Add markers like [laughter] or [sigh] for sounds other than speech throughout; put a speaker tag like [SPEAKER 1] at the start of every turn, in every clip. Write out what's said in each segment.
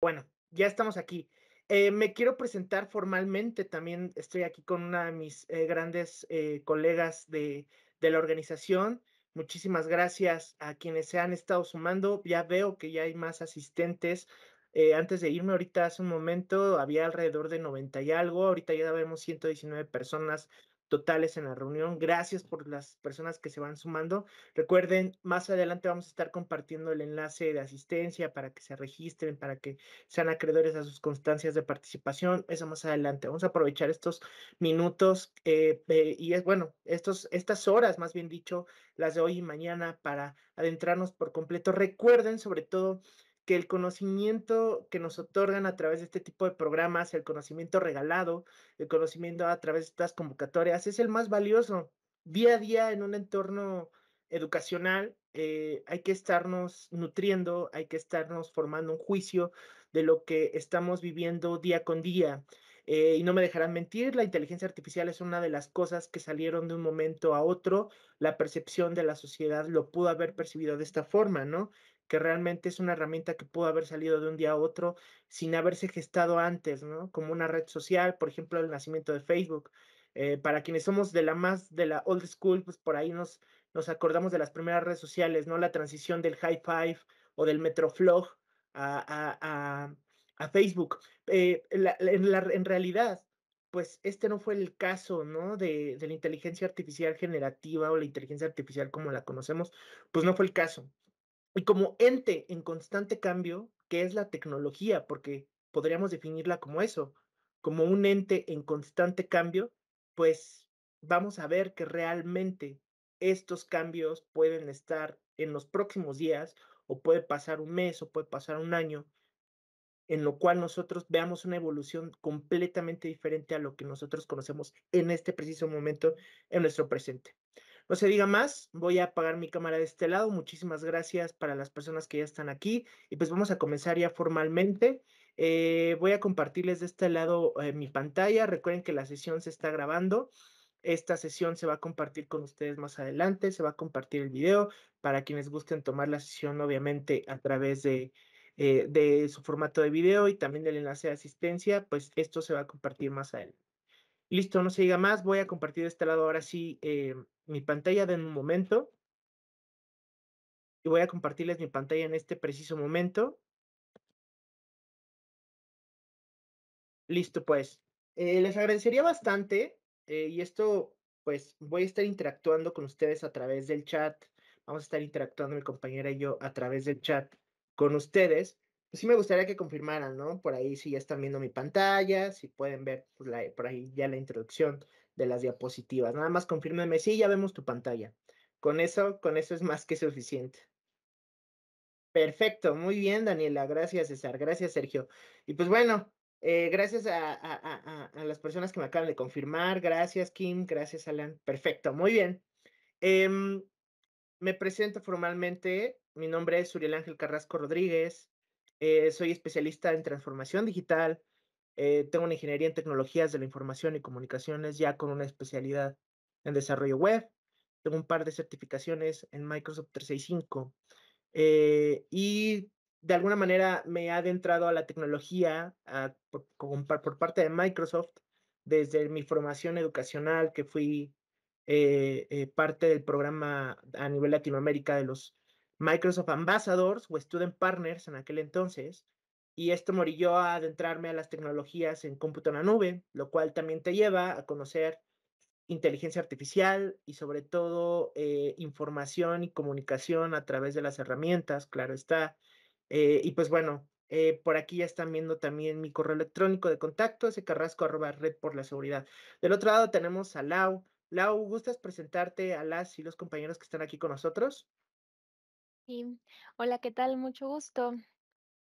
[SPEAKER 1] Bueno, ya estamos aquí. Eh, me quiero presentar formalmente, también estoy aquí con una de mis eh,
[SPEAKER 2] grandes eh, colegas de, de, la organización. Muchísimas gracias a quienes se han estado sumando. Ya veo que ya hay más asistentes. antes de irme ahorita hace un momento había alrededor de 90 y algo, ahorita ya vemos 119 personas totales en la reunión. Gracias por las personas que se van sumando. Recuerden, más adelante vamos a estar compartiendo el enlace de asistencia para que se registren, para que sean acreedores a sus constancias de participación. Eso más adelante. Vamos a aprovechar estos minutos eh, eh, y es bueno, estos, estas horas, más bien dicho, las de hoy y mañana para adentrarnos por completo. Recuerden sobre todo que el conocimiento que nos otorgan a través de este tipo de programas, el conocimiento regalado, el conocimiento a través de estas convocatorias, es el más valioso. Día a día en un entorno educacional eh, hay que estarnos nutriendo, hay que estarnos formando un juicio de lo que estamos viviendo día con día. Eh, y no me dejarán mentir, la inteligencia artificial es una de las cosas que salieron de un momento a otro. La percepción de la sociedad lo pudo haber percibido de esta forma, ¿no? que realmente es una herramienta que pudo haber salido de un día a otro sin haberse gestado antes, ¿no? Como una red social, por ejemplo, el nacimiento de Facebook. Eh, para quienes somos de la más de la old school, pues por ahí nos, nos acordamos de las primeras redes sociales, ¿no? La transición del high five o del metroflog a, Facebook. Eh, en, realidad, pues este no fue el caso, ¿no? De, de, la inteligencia artificial generativa o la inteligencia artificial como la conocemos, pues no fue el caso. Y como ente en constante cambio, que es la tecnología, porque podríamos definirla como eso, como un ente en constante cambio, pues vamos a ver que realmente estos cambios pueden estar en los próximos días o puede pasar un mes o puede pasar un año, en lo cual nosotros veamos una evolución completamente diferente a lo que nosotros conocemos en este preciso momento en nuestro presente. No se diga más, voy a apagar mi cámara de este lado. Muchísimas gracias para las personas que ya están aquí y pues vamos a comenzar ya formalmente. Eh, voy a compartirles de este lado eh, mi pantalla. Recuerden que la sesión se está grabando. Esta sesión se va a compartir con ustedes más adelante, se va a compartir el video para quienes gusten tomar la sesión, obviamente, a través de eh, su formato de video y también del enlace de asistencia, pues esto se va a compartir más adelante. Listo, no se diga más. Voy a compartir de este
[SPEAKER 1] lado ahora sí eh, mi pantalla de un momento. Y voy a compartirles mi pantalla en este preciso momento. Listo, pues. Eh, les agradecería bastante, eh, y esto,
[SPEAKER 2] pues, voy a estar interactuando con ustedes a través del chat. Vamos a estar interactuando mi compañera y yo a través del chat con ustedes pues sí me gustaría que confirmaran, ¿no? Por ahí si ya están viendo mi pantalla, si pueden ver pues, por ahí ya la introducción de las diapositivas. Nada más confírmenme, sí, ya vemos tu pantalla. Con eso, con eso es más que suficiente. Perfecto, muy bien, Daniela. Gracias, César. Gracias, Sergio. Y pues bueno, eh, gracias a, las personas que me acaban de confirmar. Gracias, Kim. Gracias, Alan. Perfecto, muy bien. Em, me presento formalmente. Mi nombre es Uriel Ángel Carrasco Rodríguez. Eh, soy especialista en transformación digital. Eh, tengo una ingeniería en tecnologías de la información y comunicaciones ya con una especialidad en desarrollo web. Tengo un par de certificaciones en Microsoft 365. Eh, y de alguna manera me he adentrado a la tecnología por, por, parte de Microsoft desde mi formación educacional, que fui parte del programa a nivel Latinoamérica de los Microsoft Ambassadors o Student Partners en aquel entonces, y esto me orilló a adentrarme a las tecnologías en cómputo en la nube, lo cual también te lleva a conocer inteligencia artificial y sobre todo eh, información y comunicación a través de las herramientas, claro está. Eh, y pues bueno, eh, por aquí ya están viendo también mi correo electrónico de contacto, carrasco arroba red por la seguridad. Del otro lado tenemos a Lau. Lau, ¿gustas presentarte a las y los compañeros que están aquí con nosotros?
[SPEAKER 3] Hola, ¿qué tal? Mucho gusto.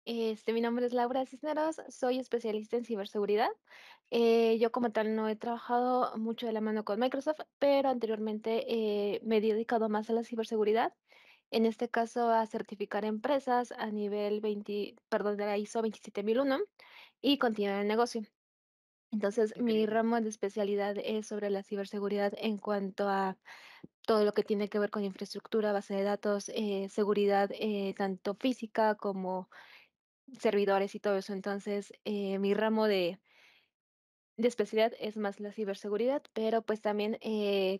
[SPEAKER 3] Este, mi nombre es Laura Cisneros, soy especialista en ciberseguridad. Eh, yo como tal no he trabajado mucho de la mano con Microsoft, pero anteriormente eh, me he dedicado más a la ciberseguridad, en este caso a certificar empresas a nivel 20, perdón, de la ISO 27001 y continuar el negocio. Entonces, mi ramo de especialidad es sobre la ciberseguridad en cuanto a todo lo que tiene que ver con infraestructura, base de datos, eh, seguridad, eh, tanto física como servidores y todo eso. Entonces, eh, mi ramo de, especialidad es más la ciberseguridad, pero pues también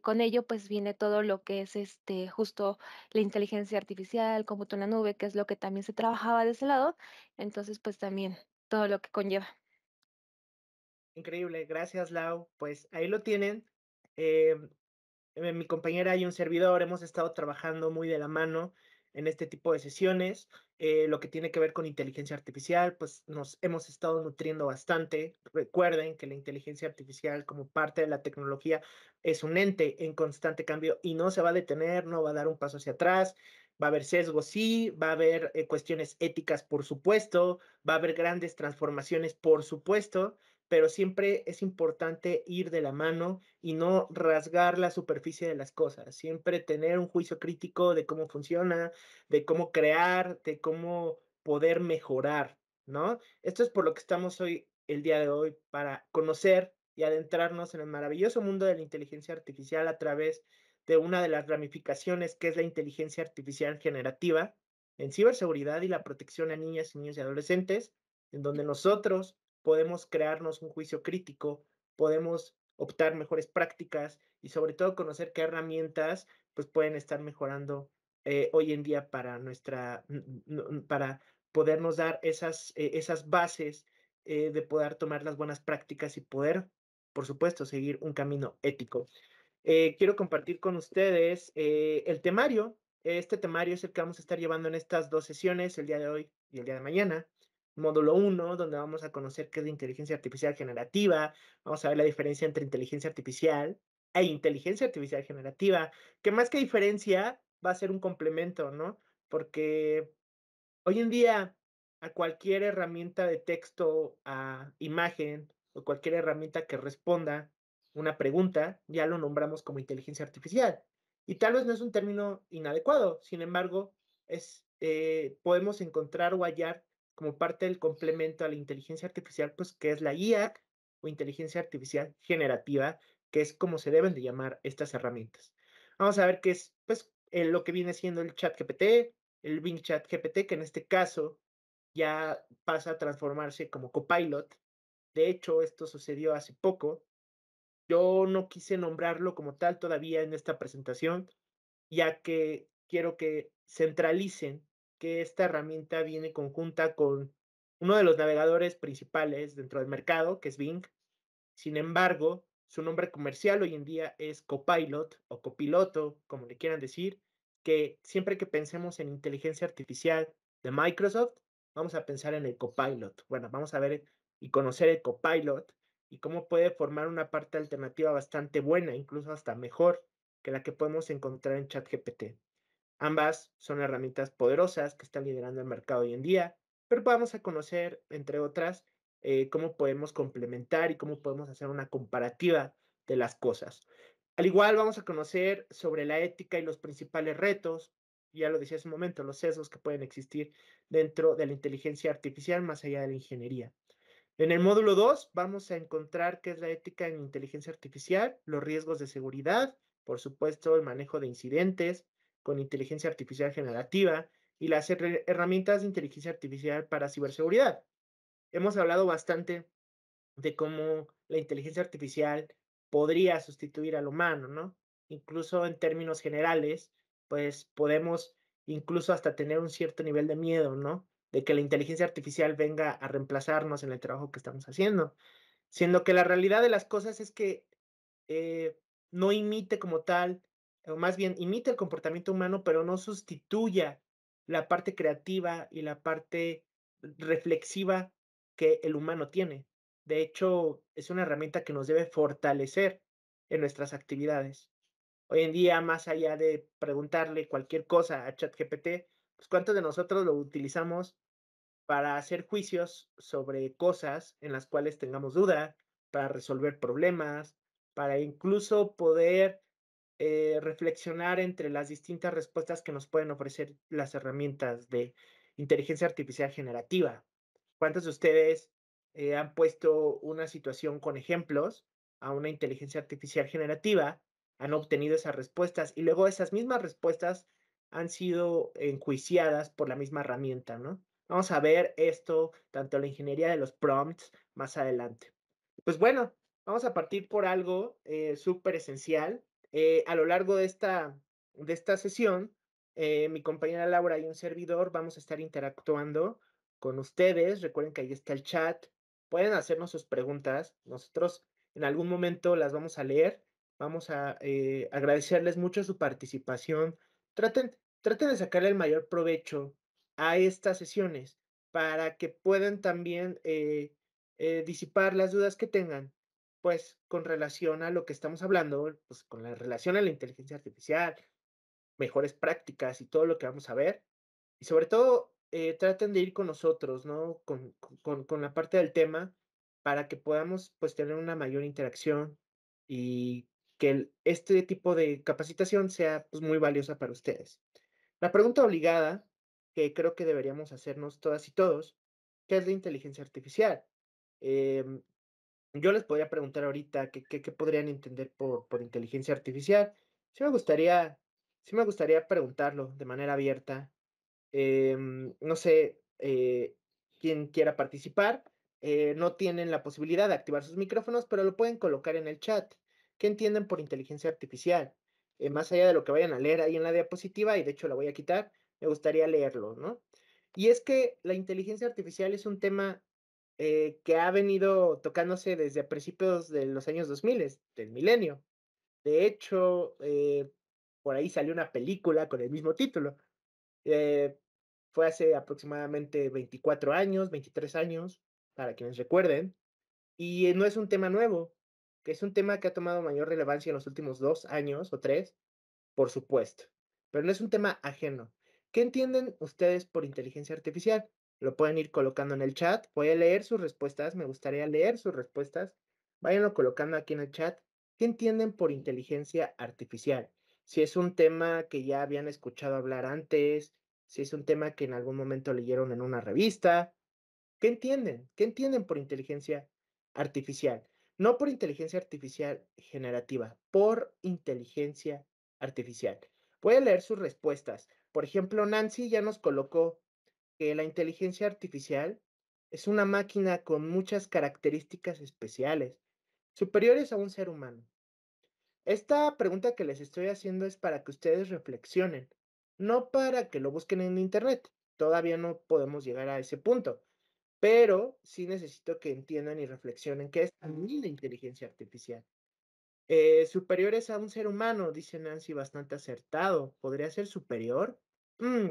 [SPEAKER 3] con ello pues viene todo lo que es este justo la inteligencia artificial, cómputo en la nube, que es lo que también se trabajaba de ese lado. Entonces, pues también todo lo que conlleva.
[SPEAKER 2] Increíble, gracias Lau. Pues ahí lo tienen. Em, eh, mi compañera y un servidor hemos estado trabajando muy de la mano en este tipo de sesiones. Eh, lo que tiene que ver con inteligencia artificial, pues nos hemos estado nutriendo bastante. Recuerden que la inteligencia artificial como parte de la tecnología es un ente en constante cambio y no se va a detener, no va a dar un paso hacia atrás. Va a haber sesgos, sí, va a haber eh, cuestiones éticas, por supuesto, va a haber grandes transformaciones, por supuesto, pero siempre es importante ir de la mano y no rasgar la superficie de las cosas, siempre tener un juicio crítico de cómo funciona, de cómo crear, de cómo poder mejorar, ¿no? Esto es por lo que estamos hoy, el día de hoy, para conocer y adentrarnos en el maravilloso mundo de la inteligencia artificial a través de una de las ramificaciones que es la inteligencia artificial generativa en ciberseguridad y la protección a niñas, niños y adolescentes, en donde nosotros podemos crearnos un juicio crítico, podemos optar mejores prácticas y sobre todo conocer qué herramientas pues pueden estar mejorando eh, hoy en día para nuestra para podernos dar esas eh, esas bases eh, de poder tomar las buenas prácticas y poder por supuesto seguir un camino ético quiero compartir con ustedes el temario este temario es el que vamos a estar llevando en estas dos sesiones el día de hoy y el día de mañana módulo 1, donde vamos a conocer qué es la inteligencia artificial generativa, vamos a ver la diferencia entre inteligencia artificial e inteligencia artificial generativa, que más que diferencia va a ser un complemento, ¿no? Porque hoy en día a cualquier herramienta de texto, a imagen o cualquier herramienta que responda una pregunta, ya lo nombramos como inteligencia artificial. Y tal vez no es un término inadecuado, sin embargo, es, eh, podemos encontrar o hallar como parte del complemento a la inteligencia artificial, pues que es la IA o inteligencia artificial generativa, que es como se deben de llamar estas herramientas. Vamos a ver qué es, pues, eh, lo que viene siendo el chat GPT, el Bing Chat GPT, que en este caso ya pasa a transformarse como copilot. De hecho, esto sucedió hace poco. Yo no quise nombrarlo como tal todavía en esta presentación, ya que quiero que centralicen que esta herramienta viene conjunta con uno de los navegadores principales dentro del mercado, que es Bing. Sin embargo, su nombre comercial hoy en día es Copilot o copiloto, como le quieran decir, que siempre que pensemos en inteligencia artificial de Microsoft, vamos a pensar en el Copilot. Bueno, vamos a ver y conocer el Copilot y cómo puede formar una parte alternativa bastante buena, incluso hasta mejor que la que podemos encontrar en ChatGPT. Ambas son herramientas poderosas que están liderando el mercado hoy en día, pero vamos a conocer, entre otras, eh, cómo podemos complementar y cómo podemos hacer una comparativa de las cosas. Al igual vamos a conocer sobre la ética y los principales retos, ya lo decía hace un momento, los sesgos que pueden existir dentro de la inteligencia artificial más allá de la ingeniería. En el módulo 2 vamos a encontrar qué es la ética en inteligencia artificial, los riesgos de seguridad, por supuesto el manejo de incidentes, con inteligencia artificial generativa y las herramientas de inteligencia artificial para ciberseguridad. Hemos hablado bastante de cómo la inteligencia artificial podría sustituir al humano, ¿no? Incluso en términos generales, pues podemos incluso hasta tener un cierto nivel de miedo, ¿no? De que la inteligencia artificial venga a reemplazarnos en el trabajo que estamos haciendo. Siendo que la realidad de las cosas es que eh, no imite como tal más bien imita el comportamiento humano, pero no sustituya la parte creativa y la parte reflexiva que el humano tiene. De hecho, es una herramienta que nos debe fortalecer en nuestras actividades. Hoy en día, más allá de preguntarle cualquier cosa a ChatGPT, pues cuántos de nosotros lo utilizamos para hacer juicios sobre cosas en las cuales tengamos duda, para resolver problemas, para incluso poder eh, reflexionar entre las distintas respuestas que nos pueden ofrecer las herramientas de inteligencia artificial generativa. ¿Cuántos de ustedes eh, han puesto una situación con ejemplos a una inteligencia artificial generativa, han obtenido esas respuestas y luego esas mismas respuestas han sido enjuiciadas por la misma herramienta, ¿no? Vamos a ver esto, tanto la ingeniería de los prompts más adelante. Pues bueno, vamos a partir por algo eh, súper esencial eh, a lo largo de esta, de esta sesión, eh, mi compañera Laura y un servidor vamos a estar interactuando con ustedes. Recuerden que ahí está el chat. Pueden hacernos sus preguntas. Nosotros en algún momento las vamos a leer. Vamos a eh, agradecerles mucho su participación. Traten, traten de sacarle el mayor provecho a estas sesiones para que puedan también disipar las dudas que tengan pues con relación a lo que estamos hablando, pues con la relación a la inteligencia artificial, mejores prácticas y todo lo que vamos a ver. Y sobre todo, eh, traten de ir con nosotros, ¿no? Con, la parte del tema para que podamos pues tener una mayor interacción y que este tipo de capacitación sea pues muy valiosa para ustedes. La pregunta obligada que creo que deberíamos hacernos todas y todos, ¿qué es la inteligencia artificial? Eh, yo les podría preguntar ahorita qué, qué, podrían entender por, inteligencia artificial. Sí me gustaría, me gustaría preguntarlo de manera abierta. Em, no sé, eh, quién quiera participar, eh, no tienen la posibilidad de activar sus micrófonos, pero lo pueden colocar en el chat. ¿Qué entienden por inteligencia artificial? Eh, más allá de lo que vayan a leer ahí en la diapositiva, y de hecho la voy a quitar, me gustaría leerlo, ¿no? Y es que la inteligencia artificial es un tema eh, que ha venido tocándose desde principios de los años 2000, del milenio. De hecho, eh, por ahí salió una película con el mismo título. Eh, fue hace aproximadamente 24 años, 23 años, para quienes recuerden. Y no es un tema nuevo, que es un tema que ha tomado mayor relevancia en los últimos dos años o tres, por supuesto. Pero no es un tema ajeno. ¿Qué entienden ustedes por inteligencia artificial? Lo pueden ir colocando en el chat. Voy a leer sus respuestas. Me gustaría leer sus respuestas. Váyanlo colocando aquí en el chat. ¿Qué entienden por inteligencia artificial? Si es un tema que ya habían escuchado hablar antes, si es un tema que en algún momento leyeron en una revista. ¿Qué entienden? ¿Qué entienden por inteligencia artificial? No por inteligencia artificial generativa, por inteligencia artificial. Voy a leer sus respuestas. Por ejemplo, Nancy ya nos colocó que la inteligencia artificial es una máquina con muchas características especiales, superiores a un ser humano. Esta pregunta que les estoy haciendo es para que ustedes reflexionen, no para que lo busquen en Internet. Todavía no podemos llegar a ese punto, pero sí necesito que entiendan y reflexionen qué es la inteligencia artificial. Eh, superiores a un ser humano, dice Nancy, bastante acertado. ¿Podría ser superior? Mm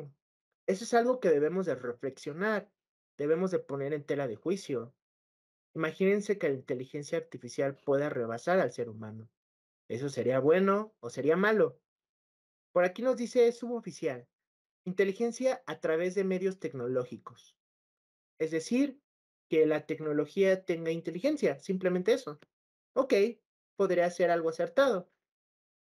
[SPEAKER 2] eso es algo que debemos de reflexionar, debemos de poner en tela de juicio. Imagínense que la inteligencia artificial pueda rebasar al ser humano. ¿Eso sería bueno o sería malo? Por aquí nos dice suboficial, inteligencia a través de medios tecnológicos. Es decir, que la tecnología tenga inteligencia, simplemente eso. Ok, podría ser algo acertado,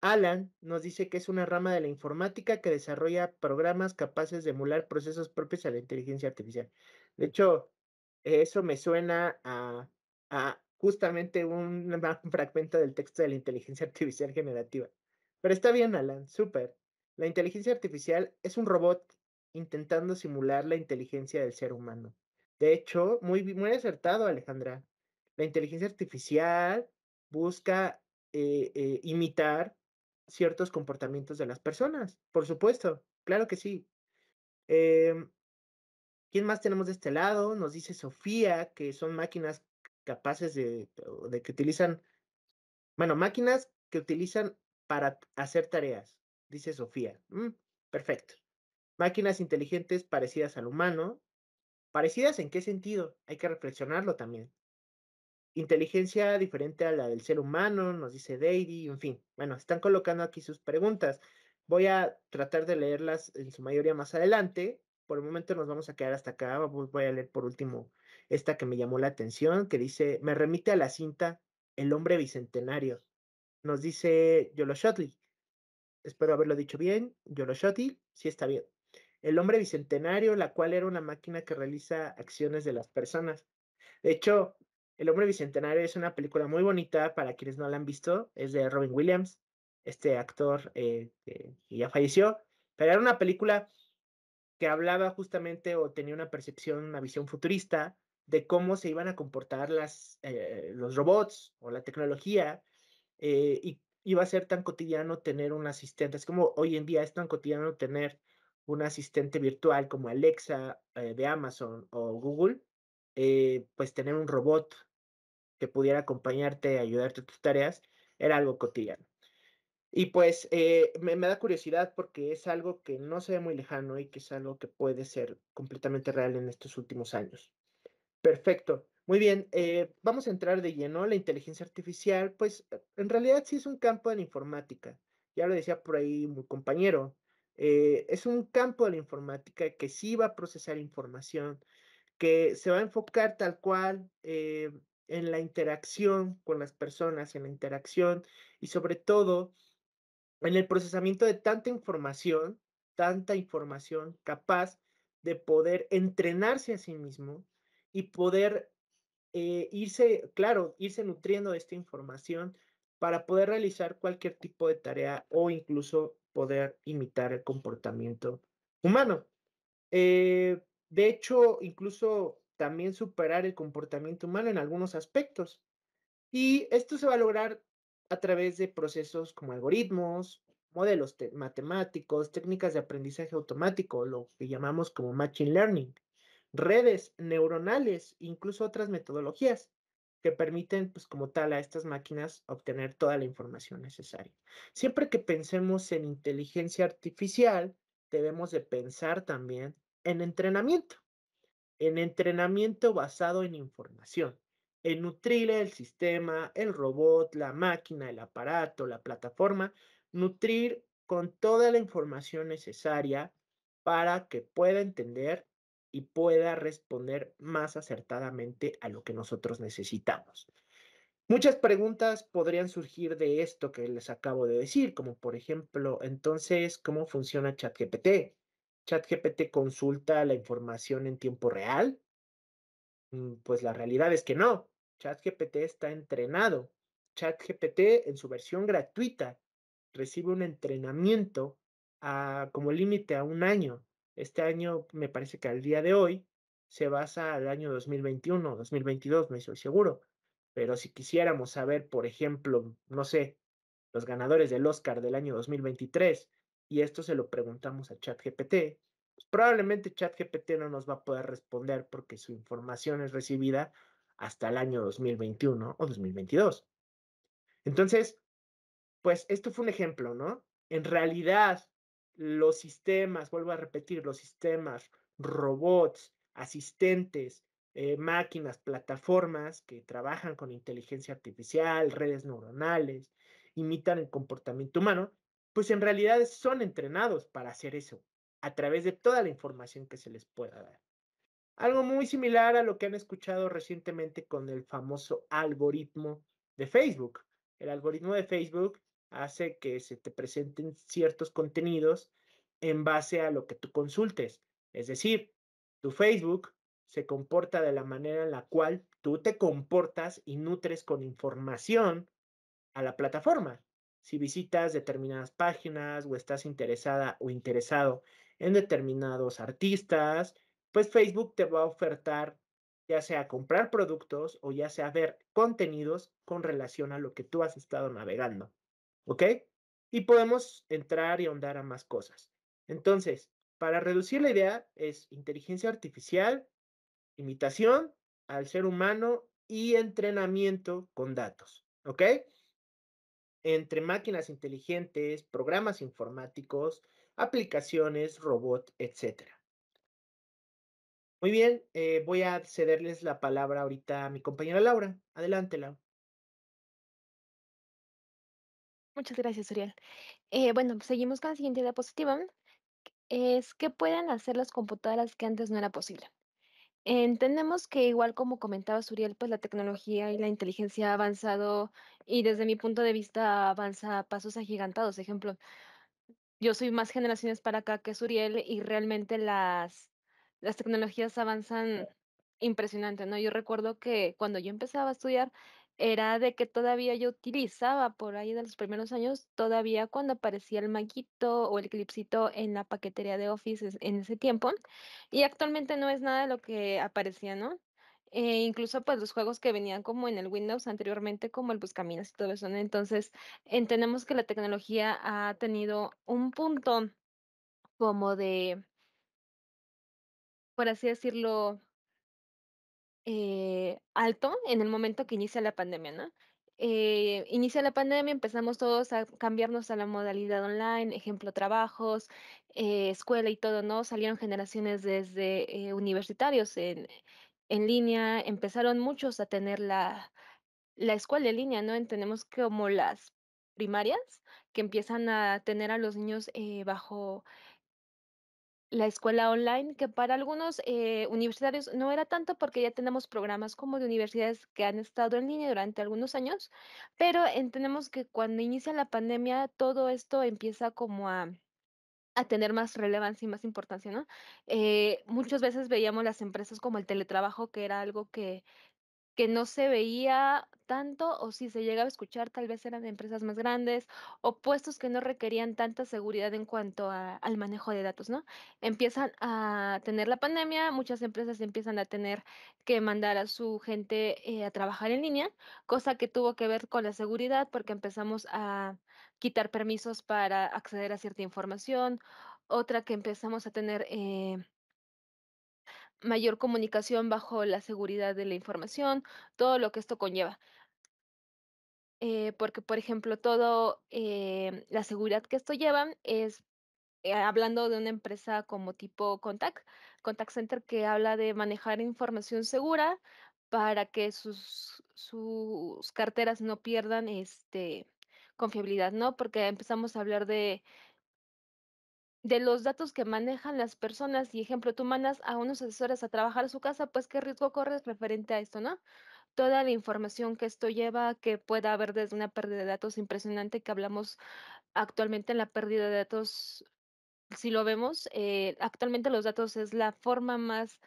[SPEAKER 2] Alan nos dice que es una rama de la informática que desarrolla programas capaces de emular procesos propios a la inteligencia artificial. De hecho, eso me suena a, justamente un, [laughs] fragmento del texto de la inteligencia artificial generativa. Pero está bien, Alan, súper. La inteligencia artificial es un robot intentando simular la inteligencia del ser humano. De hecho, muy, muy acertado, Alejandra. La inteligencia artificial busca eh, eh, imitar ciertos comportamientos de las personas. Por supuesto, claro que sí. Em, ¿Quién más tenemos de este lado? Nos dice Sofía que son máquinas capaces de, que utilizan, bueno, máquinas que utilizan para hacer tareas, dice Sofía. Mm, perfecto. Máquinas inteligentes parecidas al humano. ¿Parecidas en qué sentido? Hay que reflexionarlo también inteligencia diferente a la del ser humano, nos dice Deidi, en fin. Bueno, están colocando aquí sus preguntas. Voy a tratar de leerlas en su mayoría más adelante. Por el momento nos vamos a quedar hasta acá. Voy a leer por último esta que me llamó la atención, que dice, me remite a la cinta El hombre bicentenario. Nos dice Shotley. Espero haberlo dicho bien. Shotley, sí está bien. El hombre bicentenario, la cual era una máquina que realiza acciones de las personas. De hecho, el hombre bicentenario es una película muy bonita para quienes no la han visto. Es de Robin Williams, este actor eh, que ya falleció. Pero era una película que hablaba justamente o tenía una percepción, una visión futurista de cómo se iban a comportar eh, los robots o la tecnología eh, y iba a ser tan cotidiano tener un asistente. Es como hoy en día es tan cotidiano tener un asistente virtual como Alexa de Amazon o Google, eh, pues tener un robot que pudiera acompañarte, ayudarte en tus tareas, era algo cotidiano. Y pues eh, me, da curiosidad porque es algo que no se ve muy lejano y que es algo que puede ser completamente real en estos últimos años. Perfecto. Muy bien, eh, vamos a entrar de lleno. La inteligencia artificial, pues en realidad sí es un campo de la informática. Ya lo decía por ahí mi compañero. es un campo de la informática que sí va a procesar información, que se va a enfocar tal cual eh, en la interacción con las personas, en la interacción y sobre todo en el procesamiento de tanta información, tanta información capaz de poder entrenarse a sí mismo y poder eh, irse, claro, irse nutriendo de esta información para poder realizar cualquier tipo de tarea o incluso poder imitar el comportamiento humano. Eh, de hecho, incluso también superar el comportamiento humano en algunos aspectos. Y esto se va a lograr a través de procesos como algoritmos, modelos matemáticos, técnicas de aprendizaje automático, lo que llamamos como machine learning, redes neuronales, incluso otras metodologías que permiten, pues como tal, a estas máquinas obtener toda la información necesaria. Siempre que pensemos en inteligencia artificial, debemos de pensar también en entrenamiento, en entrenamiento basado en información, en nutrir el sistema, el robot, la máquina, el aparato, la plataforma, nutrir con toda la información necesaria para que pueda entender y pueda responder más acertadamente a lo que nosotros necesitamos. Muchas preguntas podrían surgir de esto que les acabo de decir, como por ejemplo, entonces, ¿cómo funciona ChatGPT? ChatGPT consulta la información en tiempo real? Mm, pues la realidad es que no. ChatGPT está entrenado. ChatGPT en su versión gratuita recibe un entrenamiento a, como límite a un año. Este año, me parece que al día de hoy, se basa al año 2021, 2022, me estoy seguro. Pero si quisiéramos saber, por ejemplo, no sé, los ganadores del Oscar del año 2023 y esto se lo preguntamos a ChatGPT, pues probablemente ChatGPT no nos va a poder responder porque su información es recibida hasta el año 2021 o 2022. Entonces, pues esto fue un ejemplo, ¿no? En realidad, los sistemas, vuelvo a repetir, los sistemas, robots, asistentes, eh, máquinas, plataformas que trabajan con inteligencia artificial, redes neuronales, imitan el comportamiento humano, pues en realidad son entrenados para hacer eso, a través de toda la información que se les pueda dar. Algo muy similar a lo que han escuchado recientemente con el famoso algoritmo de Facebook. El algoritmo de Facebook hace que se te presenten ciertos contenidos en base a lo que tú consultes. Es decir, tu Facebook se comporta de la manera en la cual tú te comportas y nutres con información a la plataforma. Si visitas determinadas páginas o estás interesada o interesado en determinados artistas, pues Facebook te va a ofertar ya sea comprar productos o ya sea ver contenidos con relación a lo que tú has estado navegando. ¿Ok? Y podemos entrar y ahondar a más cosas. Entonces, para reducir la idea es inteligencia artificial, imitación al ser humano y entrenamiento con datos. ¿Ok? entre máquinas inteligentes, programas informáticos, aplicaciones, robot, etc.
[SPEAKER 1] Muy bien, eh, voy a cederles la palabra ahorita a mi compañera Laura. Adelante, Laura. Muchas gracias, Uriel.
[SPEAKER 3] Eh, bueno, seguimos con la siguiente diapositiva. Es ¿qué pueden hacer las computadoras que antes no era posible. Entendemos que igual como comentaba Suriel, pues la tecnología y la inteligencia ha avanzado y desde mi punto de vista avanza a pasos agigantados. Ejemplo, yo soy más generaciones para acá que Suriel y realmente las, las tecnologías avanzan impresionante, ¿no? Yo recuerdo que cuando yo empezaba a estudiar era de que todavía yo utilizaba por ahí de los primeros años, todavía cuando aparecía el maguito o el clipsito en la paquetería de Office en ese tiempo, y actualmente no es nada de lo que aparecía, ¿no? E incluso pues los juegos que venían como en el Windows anteriormente, como el Buscaminas y todo eso, Entonces, entendemos que la tecnología ha tenido un punto como de, por así decirlo, eh, alto en el momento que inicia la pandemia, ¿no? Eh, inicia la pandemia, empezamos todos a cambiarnos a la modalidad online, ejemplo, trabajos, eh, escuela y todo, ¿no? Salieron generaciones desde universitarios en, línea, empezaron muchos a tener la, la escuela en línea, ¿no? Tenemos como las primarias que empiezan a tener a los niños bajo la escuela online, que para algunos eh, universitarios no era tanto porque ya tenemos programas como de universidades que han estado en línea durante algunos años, pero entendemos que cuando inicia la pandemia todo esto empieza como a tener más relevancia y más importancia, ¿no? Eh, muchas veces veíamos las empresas como el teletrabajo, que era algo que, que no se veía tanto o si se llegaba a escuchar tal vez eran empresas más grandes o puestos que no requerían tanta seguridad en cuanto al manejo de datos, ¿no? Empiezan a tener la pandemia, muchas empresas empiezan a tener que mandar a su gente eh, a trabajar en línea, cosa que tuvo que ver con la seguridad porque empezamos a quitar permisos para acceder a cierta información, otra que empezamos a tener... Eh, mayor comunicación bajo la seguridad de la información, todo lo que esto conlleva. Eh, porque, por ejemplo, todo eh, la seguridad que esto lleva es, eh, hablando de una empresa como tipo Contact, Contact Center que habla de manejar información segura para que sus, sus carteras no pierdan este, confiabilidad, ¿no? Porque empezamos a hablar de de los datos que manejan las personas y ejemplo, tú mandas a unos asesores a trabajar a su casa, pues qué riesgo corres referente a esto, ¿no? Toda la información que esto lleva, que pueda haber desde una pérdida de datos impresionante que hablamos actualmente en la pérdida de datos, si lo vemos, eh, actualmente los datos es la forma más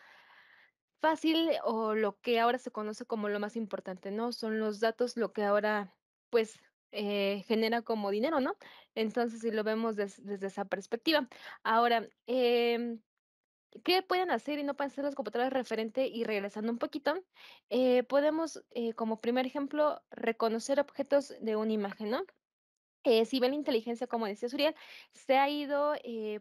[SPEAKER 3] fácil o lo que ahora se conoce como lo más importante, ¿no? Son los datos lo que ahora pues eh, genera como dinero, ¿no? Entonces, si lo vemos desde esa perspectiva. Ahora, em, ¿qué pueden hacer y no pueden hacer las computadoras referente? Y regresando un poquito, eh, podemos, eh, como primer ejemplo, reconocer objetos de una imagen, ¿no? si bien la inteligencia, como decía Suriel, se ha ido,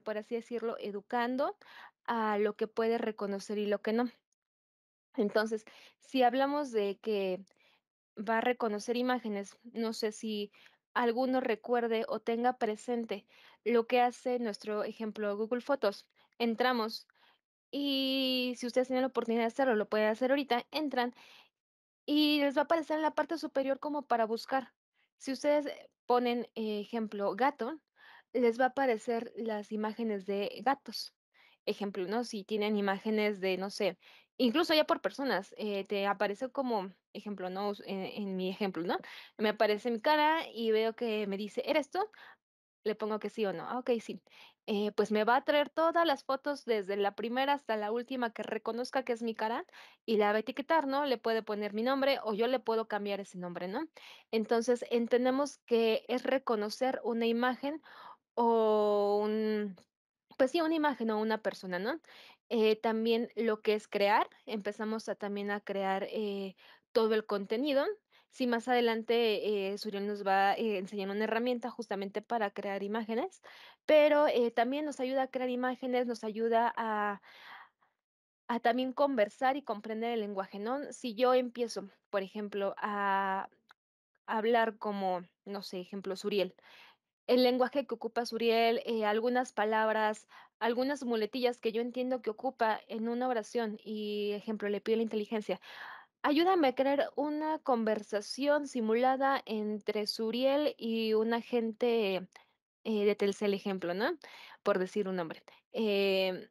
[SPEAKER 3] por así decirlo, educando a lo que puede reconocer y lo que no. Entonces, si hablamos de que va a reconocer imágenes. No sé si alguno recuerde o tenga presente lo que hace nuestro ejemplo Google Fotos. Entramos y si ustedes tienen la oportunidad de hacerlo, lo pueden hacer ahorita, entran y les va a aparecer en la parte superior como para buscar. Si ustedes eh, ponen ejemplo gato, les va a aparecer las imágenes de gatos. Ejemplo, ¿no? Si tienen imágenes de, no sé, incluso ya por personas, eh, te aparece como ejemplo, ¿no? Eh, en, mi ejemplo, ¿no? Me aparece mi cara y veo que me dice, ¿eres tú? Le pongo que sí o no. Ah, ok, sí. Eh, pues me va a traer todas las fotos desde la primera hasta la última que reconozca que es mi cara y la va a etiquetar, ¿no? Le puede poner mi nombre o yo le puedo cambiar ese nombre, ¿no? Entonces, entendemos que es reconocer una imagen o un, pues sí, una imagen o una persona, ¿no? Eh, también lo que es crear, empezamos a también a crear eh, todo el contenido. Si más adelante eh, Suriel nos va a enseñar una herramienta justamente para crear imágenes, pero también nos ayuda a crear imágenes, nos ayuda a, a también conversar y comprender el lenguaje, ¿no? Si yo empiezo, por ejemplo, a hablar como, no sé, ejemplo, Suriel, el lenguaje que ocupa Suriel, eh, algunas palabras, algunas muletillas que yo entiendo que ocupa en una oración y, ejemplo, le pido la inteligencia. Ayúdame a crear una conversación simulada entre Suriel y un agente eh, de Telcel, ejemplo, ¿no? Por decir un nombre. Eh,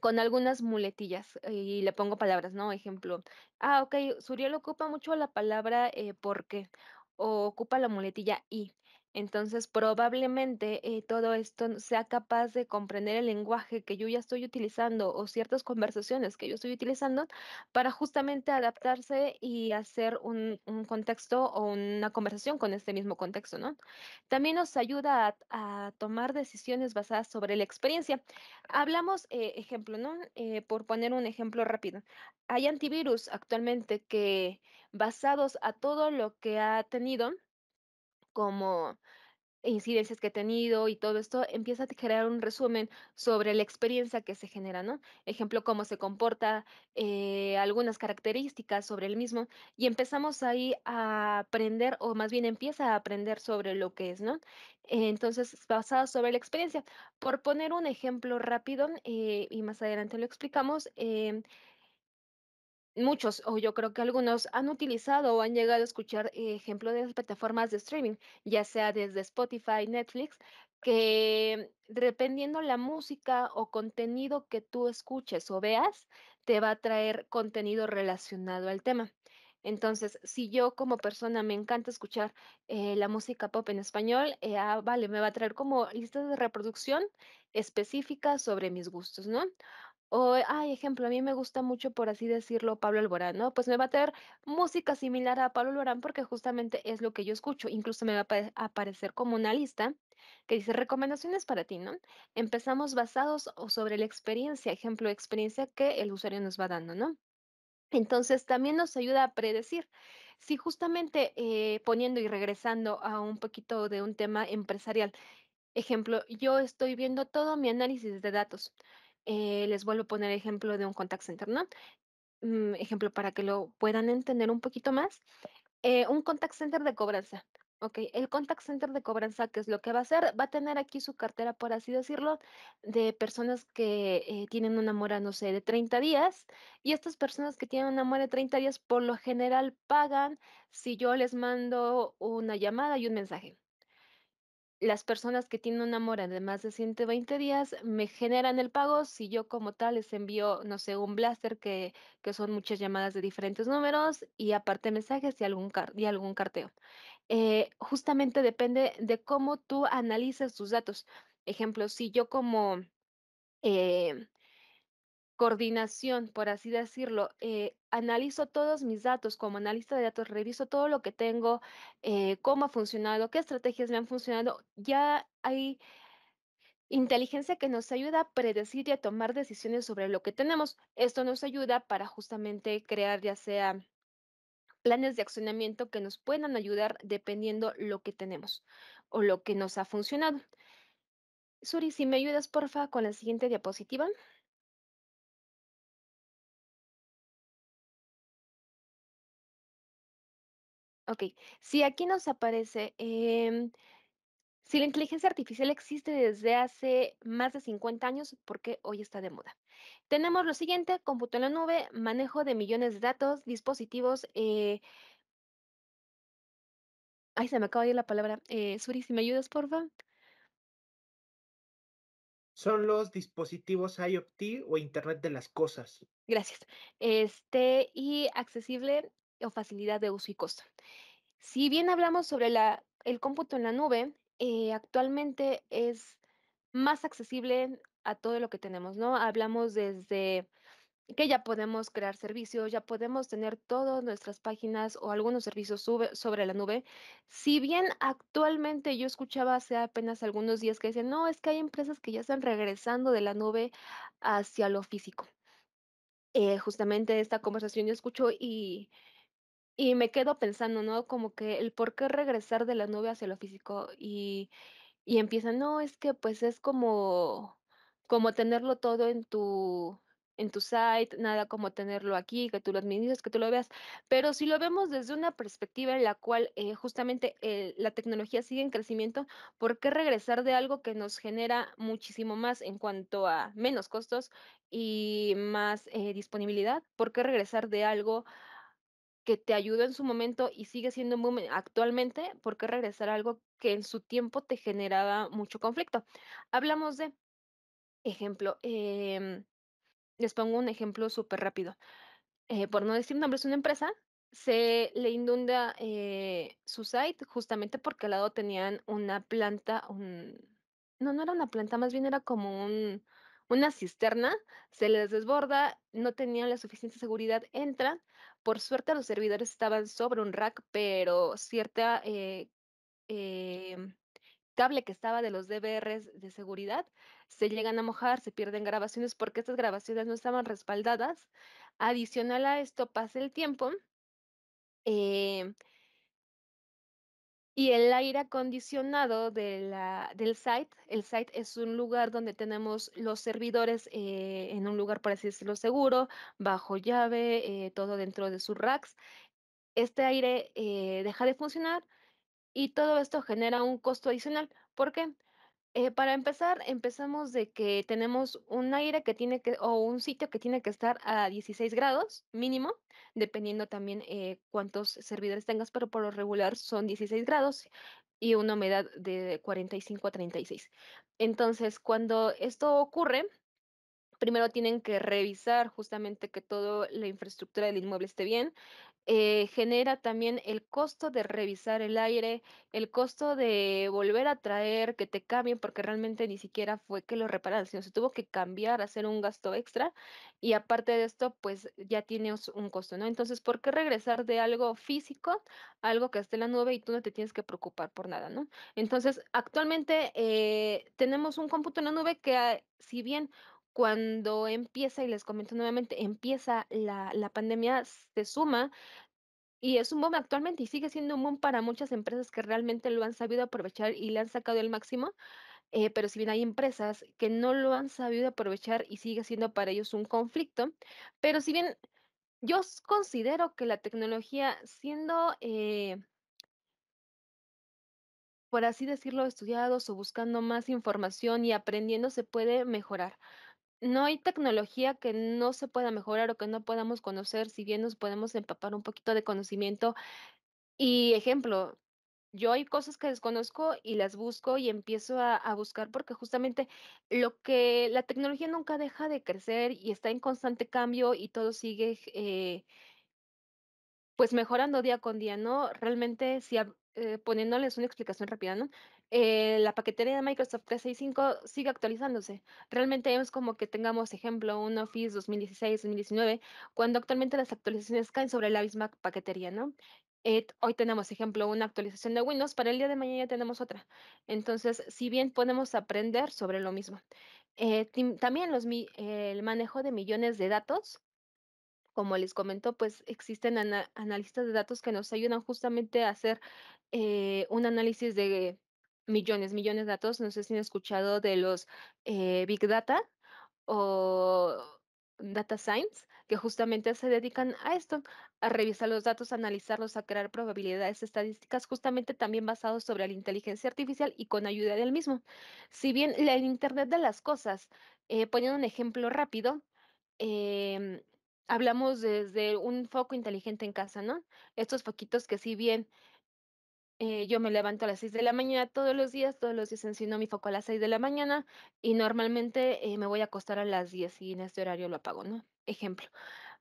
[SPEAKER 3] con algunas muletillas y le pongo palabras, ¿no? Ejemplo, ah, ok, Suriel ocupa mucho la palabra porque o ocupa la muletilla y. Entonces, probablemente eh, todo esto sea capaz de comprender el lenguaje que yo ya estoy utilizando o ciertas conversaciones que yo estoy utilizando para justamente adaptarse y hacer un, contexto o una conversación con este mismo contexto, ¿no? También nos ayuda a, tomar decisiones basadas sobre la experiencia. Hablamos, eh, ejemplo, ¿no? Eh, por poner un ejemplo rápido. Hay antivirus actualmente que basados a todo lo que ha tenido, como incidencias que he tenido y todo esto, empieza a generar un resumen sobre la experiencia que se genera, ¿no? Ejemplo, cómo se comporta, eh, algunas características sobre el mismo, y empezamos ahí a aprender, o más bien empieza a aprender sobre lo que es, ¿no? Entonces, basado sobre la experiencia. Por poner un ejemplo rápido, eh, y más adelante lo explicamos, eh, muchos, o yo creo que algunos, han utilizado o han llegado a escuchar eh, ejemplo de las plataformas de streaming, ya sea desde Spotify, Netflix, que dependiendo la música o contenido que tú escuches o veas, te va a traer contenido relacionado al tema. Entonces, si yo como persona me encanta escuchar eh, la música pop en español, eh, ah, vale, me va a traer como listas de reproducción específicas sobre mis gustos, ¿no? O, ay, ejemplo, a mí me gusta mucho, por así decirlo, Pablo Alborán, ¿no? Pues me va a tener música similar a Pablo Alborán porque justamente es lo que yo escucho. Incluso me va a aparecer como una lista que dice recomendaciones para ti, ¿no? Empezamos basados sobre la experiencia, ejemplo, experiencia que el usuario nos va dando, ¿no? Entonces también nos ayuda a predecir. Si justamente eh, poniendo y regresando a un poquito de un tema empresarial, ejemplo, yo estoy viendo todo mi análisis de datos. Eh, les vuelvo a poner ejemplo de un contact center, ¿no? Mm, ejemplo para que lo puedan entender un poquito más. Eh, un contact center de cobranza. Ok, el contact center de cobranza, ¿qué es lo que va a hacer? Va a tener aquí su cartera, por así decirlo, de personas que eh, tienen una mora, no sé, de 30 días. Y estas personas que tienen una mora de 30 días, por lo general, pagan si yo les mando una llamada y un mensaje las personas que tienen una mora de más de 120 días me generan el pago si yo como tal les envío, no sé, un blaster que, son muchas llamadas de diferentes números y aparte mensajes y algún, algún carteo. Eh, justamente depende de cómo tú analizas tus datos. Ejemplo, si yo como eh, coordinación, por así decirlo, eh, analizo todos mis datos como analista de datos, reviso todo lo que tengo, eh, cómo ha funcionado, qué estrategias me han funcionado, ya hay inteligencia que nos ayuda a predecir y a tomar decisiones sobre lo que tenemos. Esto nos ayuda para justamente crear ya sea planes de accionamiento que nos puedan ayudar dependiendo lo que tenemos o lo que
[SPEAKER 1] nos ha funcionado. Suri, si me ayudas, porfa, con la siguiente diapositiva. Ok, si aquí nos aparece, em,
[SPEAKER 3] si la inteligencia artificial existe desde hace más de 50 años, ¿por qué hoy está de moda? Tenemos lo siguiente, cómputo en la nube, manejo de millones de datos, dispositivos, eh, ay, se me acaba de ir la palabra, eh, Suri, si me ayudas, por favor.
[SPEAKER 1] Son los dispositivos IoT
[SPEAKER 2] o Internet de las Cosas.
[SPEAKER 3] Gracias. Este, y accesible o facilidad de uso y costo. Si bien hablamos sobre el cómputo en la nube, eh, actualmente es más accesible a todo lo que tenemos, ¿no? Hablamos desde que ya podemos crear servicios, ya podemos tener todas nuestras páginas o algunos servicios sobre la nube. Si bien actualmente yo escuchaba hace apenas algunos días que dicen, no, es que hay empresas que ya están regresando de la nube hacia lo físico. Eh, justamente esta conversación yo escucho y y me quedo pensando, ¿no? Como que el por qué regresar de la nube hacia lo físico y, y empieza, no, es que pues es como, como tenerlo todo en tu, en tu site, nada como tenerlo aquí, que tú lo administres, que tú lo veas. Pero si lo vemos desde una perspectiva en la cual eh, justamente eh, la tecnología sigue en crecimiento, ¿por qué regresar de algo que nos genera muchísimo más en cuanto a menos costos y más eh, disponibilidad? ¿Por qué regresar de algo que te ayudó en su momento y sigue siendo actualmente, porque regresar a algo que en su tiempo te generaba mucho conflicto? Hablamos de, ejemplo, em, les pongo un ejemplo súper rápido. Eh, por no decir nombres, una empresa se le inunda eh, su site justamente porque al lado tenían una planta, no, no era una planta, más bien era como una cisterna, se les desborda, no tenían la suficiente seguridad, entran, por suerte los servidores estaban sobre un rack, pero cierta eh, em, cable que estaba de los DVRs de seguridad se llegan a mojar, se pierden grabaciones porque estas grabaciones no estaban respaldadas. Adicional a esto, pasa el tiempo. Em, y el aire acondicionado del site, el site es un lugar donde tenemos los servidores eh, en un lugar, por así decirlo, seguro, bajo llave, eh, todo dentro de sus racks. Este aire eh, deja de funcionar y todo esto genera un costo adicional. ¿Por qué? Eh, para empezar, empezamos de que tenemos un aire que tiene que, o un sitio que tiene que estar a 16 grados mínimo, dependiendo también eh, cuántos servidores tengas, pero por lo regular son 16 grados y una humedad de 45 a 36. Entonces, cuando esto ocurre, primero tienen que revisar justamente que toda la infraestructura del inmueble esté bien. Eh, genera también el costo de revisar el aire, el costo de volver a traer, que te cambien, porque realmente ni siquiera fue que lo repararan, sino se tuvo que cambiar, hacer un gasto extra. Y aparte de esto, pues ya tienes un costo, ¿no? Entonces, ¿por qué regresar de algo físico algo que esté en la nube y tú no te tienes que preocupar por nada, ¿no? Entonces, actualmente eh, tenemos un cómputo en la nube que, ah, si bien cuando empieza, y les comento nuevamente, empieza la, pandemia, se suma y es un boom actualmente y sigue siendo un boom para muchas empresas que realmente lo han sabido aprovechar y le han sacado el máximo. Eh, pero si bien hay empresas que no lo han sabido aprovechar y sigue siendo para ellos un conflicto, pero si bien yo considero que la tecnología siendo, eh por así decirlo, estudiados o buscando más información y aprendiendo se puede mejorar no hay tecnología que no se pueda mejorar o que no podamos conocer, si bien nos podemos empapar un poquito de conocimiento. Y ejemplo, yo hay cosas que desconozco y las busco y empiezo a, buscar porque justamente lo que la tecnología nunca deja de crecer y está en constante cambio y todo sigue eh, pues mejorando día con día, ¿no? Realmente, si eh, poniéndoles una explicación rápida, ¿no? Eh, la paquetería de Microsoft 365 sigue actualizándose. Realmente es como que tengamos, ejemplo, un Office 2016, 2019, cuando actualmente las actualizaciones caen sobre la misma paquetería, ¿no? hoy tenemos, ejemplo, una actualización de Windows, para el día de mañana ya tenemos otra. Entonces, si bien podemos aprender sobre lo mismo. Eh, también los, el manejo de millones de datos como les comentó pues existen analistas de datos que nos ayudan justamente a hacer eh, un análisis de millones, millones de datos. No sé si han escuchado de los eh, Big Data o Data Science, que justamente se dedican a esto, a revisar los datos, analizarlos, a crear probabilidades estadísticas, justamente también basados sobre la inteligencia artificial y con ayuda del mismo. Si bien el Internet de las Cosas, eh, poniendo un ejemplo rápido, em, hablamos desde un foco inteligente en casa, ¿no? Estos foquitos que si bien eh, yo me levanto a las 6 de la mañana todos los días, todos los días enciendo mi foco a las 6 de la mañana y normalmente eh, me voy a acostar a las 10 y en este horario lo apago, ¿no? Ejemplo.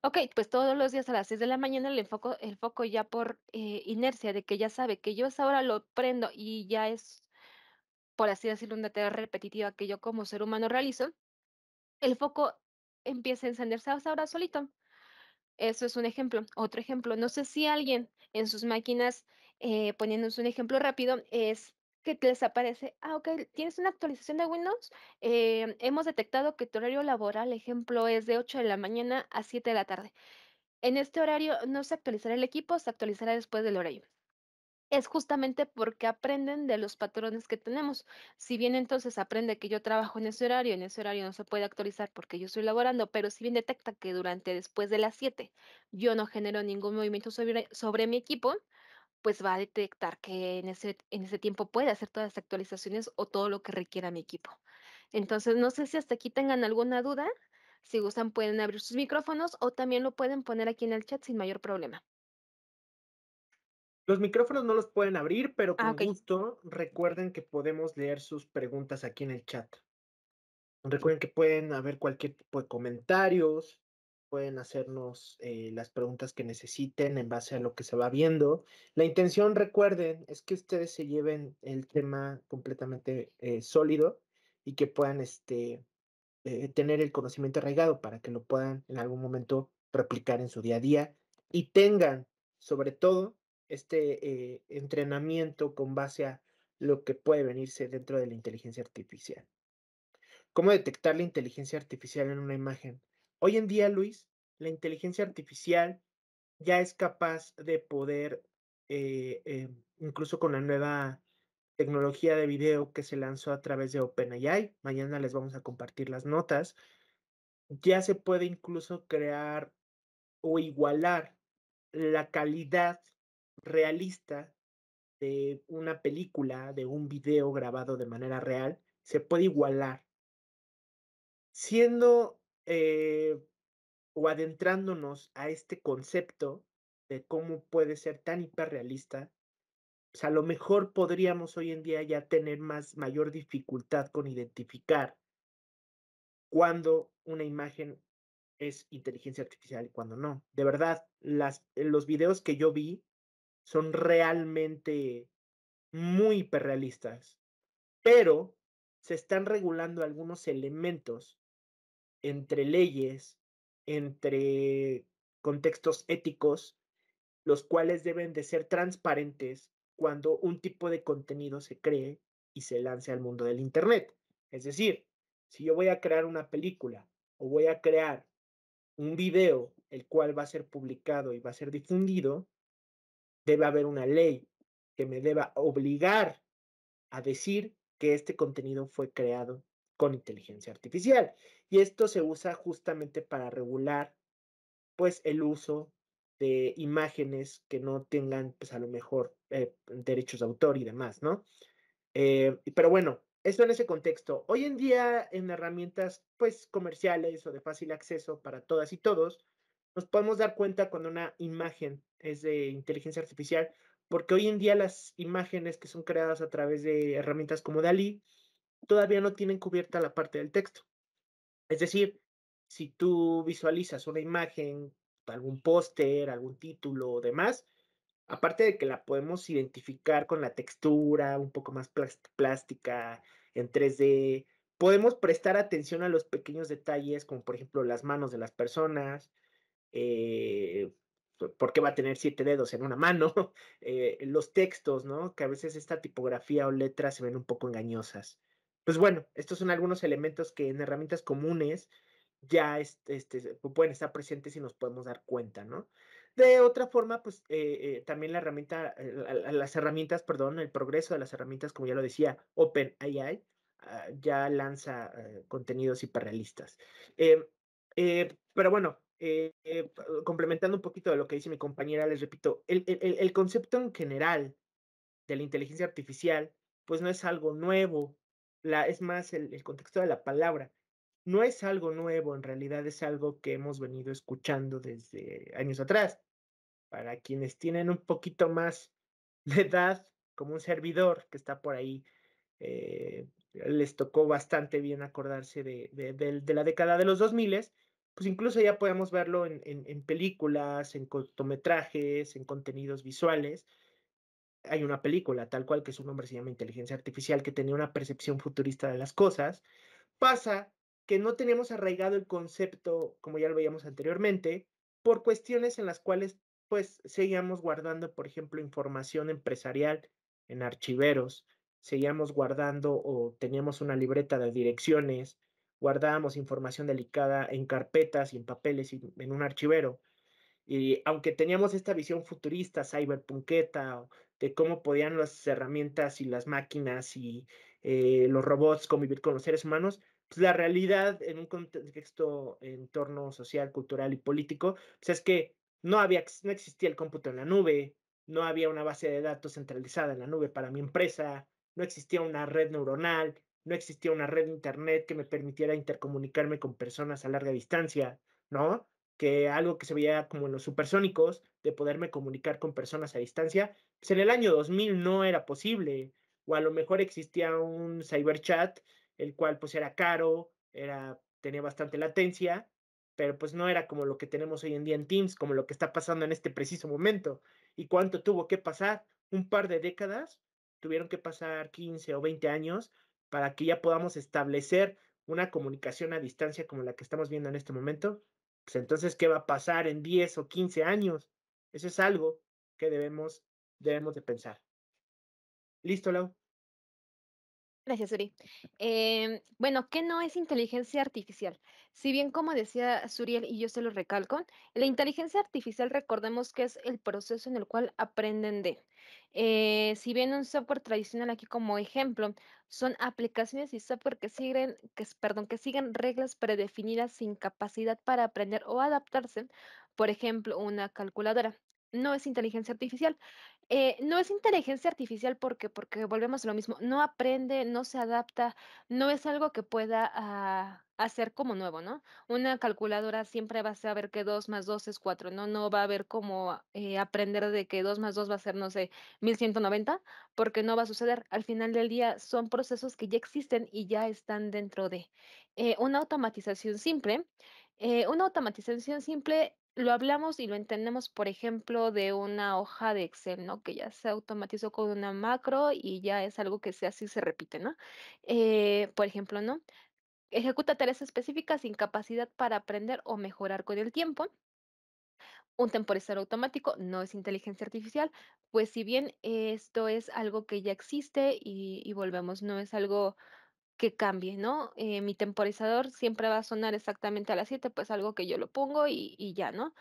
[SPEAKER 3] Ok, pues todos los días a las 6 de la mañana le enfoco el foco ya por eh, inercia de que ya sabe que yo esa hora lo prendo y ya es, por así decirlo, una tarea repetitiva que yo como ser humano realizo. El foco empieza a encenderse ahora solito. Eso es un ejemplo. Otro ejemplo, no sé si alguien en sus máquinas eh, poniéndonos un ejemplo rápido, es que les aparece, ah, ok, tienes una actualización de Windows, eh, hemos detectado que tu horario laboral, ejemplo, es de 8 de la mañana a 7 de la tarde. En este horario no se actualizará el equipo, se actualizará después del horario. Es justamente porque aprenden de los patrones que tenemos. Si bien entonces aprende que yo trabajo en ese horario, en ese horario no se puede actualizar porque yo estoy laborando, pero si bien detecta que durante después de las 7 yo no genero ningún movimiento sobre mi equipo, pues va a detectar que en ese, en ese tiempo puede hacer todas las actualizaciones o todo lo que requiera mi equipo. Entonces, no sé si hasta aquí tengan alguna duda. Si gustan, pueden abrir sus micrófonos o también lo pueden poner aquí en el chat sin mayor problema.
[SPEAKER 2] Los micrófonos no los pueden abrir, pero ah, con gusto recuerden que podemos leer sus preguntas aquí en el chat. Recuerden que pueden haber cualquier tipo de comentarios, pueden hacernos eh, las preguntas que necesiten en base a lo que se va viendo. La intención, recuerden, es que ustedes se lleven el tema completamente eh, sólido y que puedan este, eh, tener el conocimiento arraigado para que lo puedan en algún momento replicar en su día a día y tengan, sobre todo, este entrenamiento con base a lo que puede venirse dentro de la inteligencia artificial. ¿Cómo detectar la inteligencia artificial en una imagen? Hoy en día, Luis, la inteligencia artificial ya es capaz de poder, eh, eh, incluso con la nueva tecnología de video que se lanzó a través de OpenAI, mañana les vamos a compartir las notas, ya se puede incluso crear o igualar la calidad realista de una película, de un video grabado de manera real, se puede igualar. Siendo eh, o adentrándonos a este concepto de cómo puede ser tan hiperrealista, pues a lo mejor podríamos hoy en día ya tener más, mayor dificultad con identificar cuando una imagen es inteligencia artificial y cuando no. De verdad, los videos que yo vi son realmente muy hiperrealistas, pero se están regulando algunos elementos entre leyes, entre contextos éticos, los cuales deben de ser transparentes cuando un tipo de contenido se cree y se lance al mundo del Internet. Es decir, si yo voy a crear una película o voy a crear un video, el cual va a ser publicado y va a ser difundido, debe haber una ley que me deba obligar a decir que este contenido fue creado con inteligencia artificial. Y esto se usa justamente para regular, pues, el uso de imágenes que no tengan, pues, a lo mejor eh, derechos de autor y demás, ¿no? Eh, pero bueno, eso en ese contexto. Hoy en día, en herramientas, pues, comerciales o de fácil acceso para todas y todos, nos podemos dar cuenta cuando una imagen es de inteligencia artificial, porque hoy en día las imágenes que son creadas a través de herramientas como DALI todavía no tienen cubierta la parte del texto. Es decir, si tú visualizas una imagen, algún póster, algún título o demás, aparte de que la podemos identificar con la textura un poco más plástica en 3D, podemos prestar atención a los pequeños detalles, como por ejemplo las manos de las personas, eh, porque por qué va a tener siete dedos en una mano, [laughs] eh, los textos, ¿no? Que a veces esta tipografía o letras se ven un poco engañosas pues bueno, estos son algunos elementos que en herramientas comunes ya este, pueden estar presentes y nos podemos dar cuenta, ¿no? De otra forma, pues eh, eh, también la herramienta, eh, las herramientas, perdón, el progreso de las herramientas, como ya lo decía, OpenAI ah, ya lanza contenidos hiperrealistas. Em, pero bueno, complementando un poquito de lo que dice mi compañera, les repito, el, el concepto en general de la inteligencia artificial, pues no es algo nuevo, es más el, contexto de la palabra. No es algo nuevo, en realidad es algo que hemos venido escuchando desde años atrás. Para quienes tienen un poquito más [laughs] de edad, como un servidor que está por ahí, eh, les tocó bastante bien acordarse de, de, la década de los 2000, pues incluso ya podemos verlo en películas, en cortometrajes, en contenidos visuales, hay una película, tal cual que su nombre se llama Inteligencia Artificial, que tenía una percepción futurista de las cosas, pasa que no tenemos arraigado el concepto, como ya lo veíamos anteriormente, por cuestiones en las cuales pues seguíamos guardando, por ejemplo, información empresarial en archiveros, seguíamos guardando o teníamos una libreta de direcciones, guardábamos información delicada en carpetas y en papeles y en un archivero. Y aunque teníamos esta visión futurista, cyberpunketa, de cómo podían las herramientas y las máquinas y eh, los robots convivir con los seres humanos, pues la realidad en un contexto, torno social, cultural y político, pues, es que no, había, no existía el cómputo en la nube, no había una base de datos centralizada en la nube para mi empresa, no existía una red neuronal, no existía una red de internet que me permitiera intercomunicarme con personas a larga distancia, ¿no? que algo que se veía como en los supersónicos, de poderme comunicar con personas a distancia, pues en el año 2000 no era posible, o a lo mejor existía un cyberchat, el cual pues era caro, era, tenía bastante latencia, pero pues no era como lo que tenemos hoy en día en Teams, como lo que está pasando en este preciso momento. ¿Y cuánto tuvo que pasar? Un par de décadas, tuvieron que pasar 15 o 20 años para que ya podamos establecer una comunicación a distancia como la que estamos viendo en este momento
[SPEAKER 1] pues, entonces, ¿qué va a pasar en 10 o 15 años? Eso es algo que debemos, debemos de pensar. Listo, Lau.
[SPEAKER 3] Gracias, Suri. Em, bueno, ¿qué no es inteligencia artificial? Si bien, como decía Suriel y yo se lo recalco, la inteligencia artificial recordemos que es el proceso en el cual aprenden de. Eh, si bien un software tradicional aquí como ejemplo son aplicaciones y software que siguen, que, perdón, que siguen reglas predefinidas sin capacidad para aprender o adaptarse, por ejemplo, una calculadora no es inteligencia artificial. Eh, no es inteligencia artificial porque, porque volvemos a lo mismo, no aprende, no se adapta, no es algo que pueda ah, hacer como nuevo, ¿no? Una calculadora siempre va a saber que 2 más 2 es 4, ¿no? No va a haber como eh, aprender de que 2 más 2 va a ser, no sé, 1190, porque no va a suceder. Al final del día son procesos que ya existen y ya están dentro de eh, una automatización simple. una automatización simple lo hablamos y lo entendemos, por ejemplo, de una hoja de Excel, ¿no? Que ya se automatizó con una macro y ya es algo que se hace y se repite, ¿no? Eh, por ejemplo, ¿no? Ejecuta tareas específicas sin capacidad para aprender o mejorar con el tiempo. Un temporizador automático no es inteligencia artificial, pues si bien esto es algo que ya existe y, y volvemos, no es algo que cambie, ¿no? Eh, mi temporizador siempre va a sonar exactamente a las 7, pues algo que yo lo pongo y, ya, ¿no?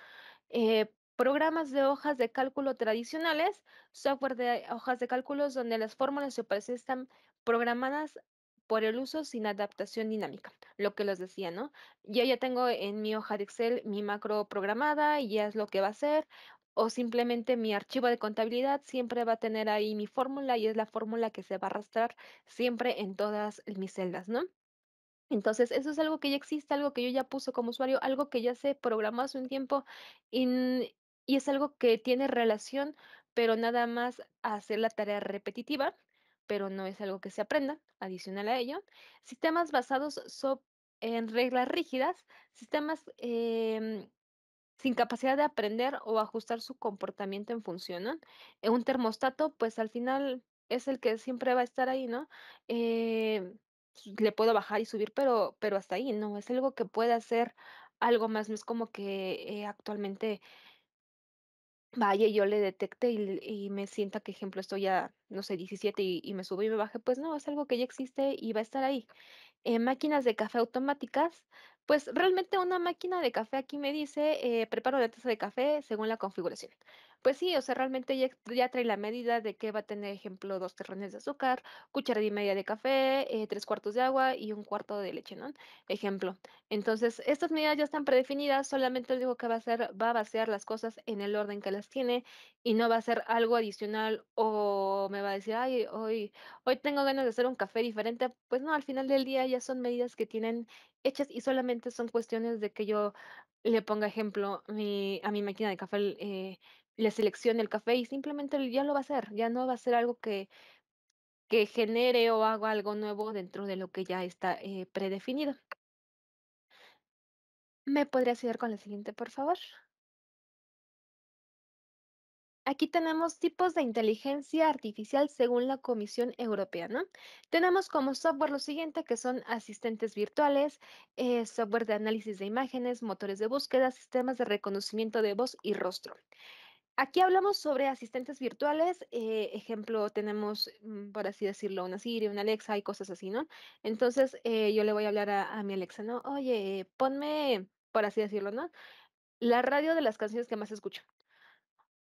[SPEAKER 3] Eh, programas de hojas de cálculo tradicionales, software de hojas de cálculos donde las fórmulas se están programadas por el uso sin adaptación dinámica, lo que les decía, ¿no? Yo ya tengo en mi hoja de Excel mi macro programada y ya es lo que va a hacer, o simplemente mi archivo de contabilidad siempre va a tener ahí mi fórmula y es la fórmula que se va a arrastrar siempre en todas mis celdas, ¿no? Entonces, eso es algo que ya existe, algo que yo ya puse como usuario, algo que ya se programó hace un tiempo y, es algo que tiene relación, pero nada más hacer la tarea repetitiva, pero no es algo que se aprenda, adicional a ello. Sistemas basados en reglas rígidas, sistemas... Em, sin capacidad de aprender o ajustar su comportamiento en función. ¿no? Eh, un termostato, pues al final es el que siempre va a estar ahí, ¿no? Eh, le puedo bajar y subir, pero, pero hasta ahí, ¿no? Es algo que puede hacer algo más, no es como que eh, actualmente vaya yo le detecte y, me sienta que ejemplo estoy a, no sé, 17 y, me subo y me baje, pues no, es algo que ya existe y va a estar ahí. máquinas de café automáticas, pues realmente una máquina de café aquí me dice, eh, preparo la taza de café según la configuración. Pues sí, o sea, realmente ya, trae la medida de que va a tener, ejemplo, dos terrones de azúcar, cuchara y media de café, eh, tres cuartos de agua y un cuarto de leche, ¿no? Ejemplo. Entonces, estas medidas ya están predefinidas, solamente lo digo que va a hacer, va a vaciar las cosas en el orden que las tiene y no va a ser algo adicional o me va a decir, ay, hoy, hoy tengo ganas de hacer un café diferente. Pues no, al final del día ya son medidas que tienen hechas y solamente son cuestiones de que yo le ponga ejemplo a mi máquina de café, eh, le seleccione el café y simplemente ya lo va a hacer, ya no va a ser algo que, que genere o haga algo nuevo
[SPEAKER 1] dentro de lo que ya está eh, predefinido. ¿Me podrías ayudar con la siguiente, por favor? Aquí
[SPEAKER 3] tenemos tipos de inteligencia artificial según la Comisión Europea, ¿no? Tenemos como software lo siguiente, que son asistentes virtuales, eh, software de análisis de imágenes, motores de búsqueda, sistemas de reconocimiento de voz y rostro. Aquí hablamos sobre asistentes virtuales, eh, ejemplo, tenemos, mm, por así decirlo, una Siri, una Alexa y cosas así, ¿no? Entonces, eh, yo le voy a hablar a, a mi Alexa, ¿no? Oye, ponme, por así decirlo, ¿no? La radio de las canciones que más escucho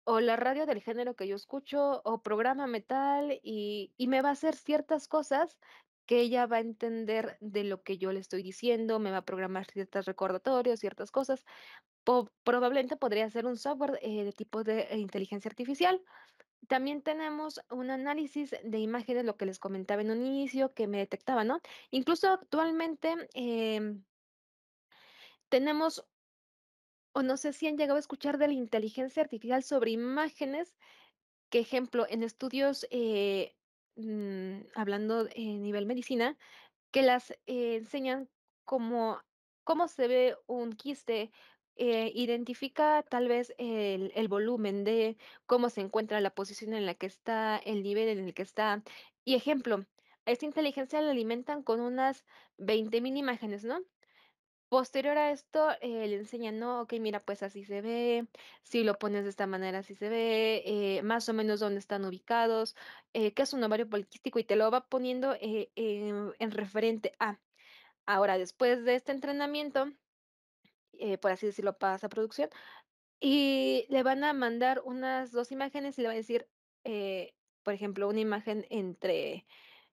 [SPEAKER 3] o la radio del género que yo escucho o programa metal y, me va a hacer ciertas cosas que ella va a entender de lo que yo le estoy diciendo, me va a programar ciertos recordatorios, ciertas cosas. probablemente podría ser un software eh, de tipo de inteligencia artificial. También tenemos un análisis de imágenes, lo que les comentaba en un inicio, que me detectaba, ¿no? Incluso actualmente em, tenemos o no sé si han llegado a escuchar de la inteligencia artificial sobre imágenes, que ejemplo, en estudios, eh, mm, hablando a nivel medicina, que las eh, enseñan cómo, cómo se ve un quiste, eh, identifica tal vez el, el, volumen de cómo se encuentra la posición en la que está, el nivel en el que está. Y ejemplo, a esta inteligencia la alimentan con unas 20.000 imágenes, ¿no? Posterior a esto, eh, le enseñan, no, ok, mira, pues así se ve, si lo pones de esta manera, así se ve, eh, más o menos dónde están ubicados, eh, qué es un ovario poliquístico y te lo va poniendo en, en, referente a. Ahora, después de este entrenamiento, por así decirlo, pasa a producción y le van a mandar unas dos imágenes y le van a decir, por ejemplo, una imagen entre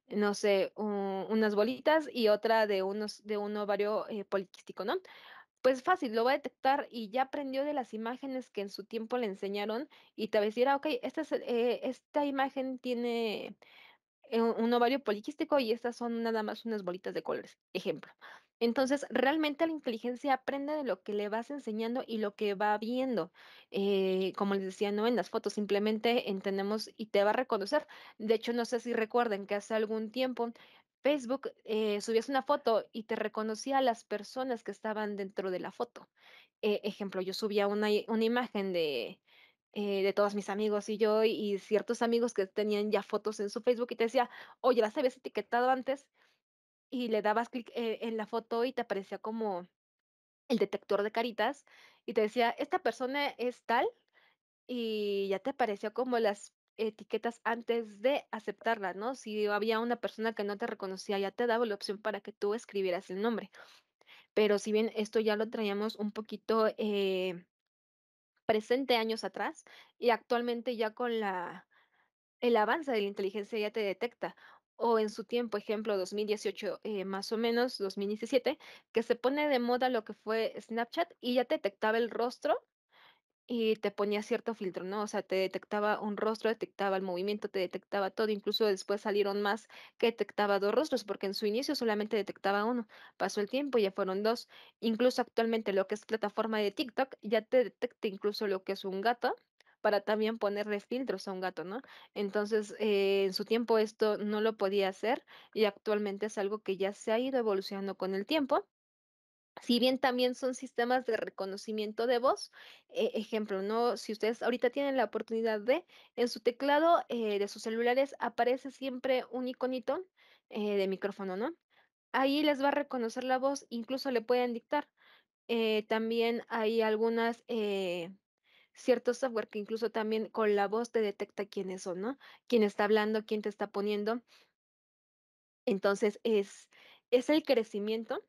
[SPEAKER 3] no sé, unas bolitas y otra de, unos, de un ovario eh, poliquístico, ¿no? Pues fácil, lo va a detectar y ya aprendió de las imágenes que en su tiempo le enseñaron y tal vez a ah, ok, esta, es, eh, esta imagen tiene eh, un ovario poliquístico y estas son nada más unas bolitas de colores, ejemplo. Entonces, realmente la inteligencia aprende de lo que le vas enseñando y lo que va viendo. Eh, como les decía, no en las fotos, simplemente entendemos y te va a reconocer. De hecho, no sé si recuerden que hace algún tiempo Facebook eh, subías una foto y te reconocía a las personas que estaban dentro de la foto. ejemplo, yo subía una imagen de, eh, de todos mis amigos y yo y, ciertos amigos que tenían ya fotos en su Facebook y te decía, oye, las habías etiquetado antes y le dabas clic eh, en la foto y te aparecía como el detector de caritas y te decía, esta persona es tal y ya te aparecía como las etiquetas antes de aceptarla, ¿no? Si había una persona que no te reconocía, ya te daba la opción para que tú escribieras el nombre. Pero si bien esto ya lo traíamos un poquito eh, presente años atrás y actualmente ya con la, el avance de la inteligencia ya te detecta. O en su tiempo, ejemplo, 2018 eh, más o menos, 2017, que se pone de moda lo que fue Snapchat y ya te detectaba el rostro y te ponía cierto filtro, ¿no? O sea, te detectaba un rostro, detectaba el movimiento, te detectaba todo, incluso después salieron más que detectaba dos rostros, porque en su inicio solamente detectaba uno, pasó el tiempo, y ya fueron dos, incluso actualmente lo que es plataforma de TikTok ya te detecta incluso lo que es un gato para también ponerle filtros a un gato, ¿no? Entonces, eh, en su tiempo esto no lo podía hacer y actualmente es algo que ya se ha ido evolucionando con el tiempo si bien también son sistemas de reconocimiento de voz, eh, ejemplo, no, si ustedes ahorita tienen la oportunidad de, en su teclado eh, de sus celulares aparece siempre un iconito eh, de micrófono, ¿no? Ahí les va a reconocer la voz, incluso le pueden dictar. también hay algunas ciertos software que incluso también con la voz te detecta quiénes son, ¿no? Quién está hablando, quién te está poniendo. Entonces es, es el crecimiento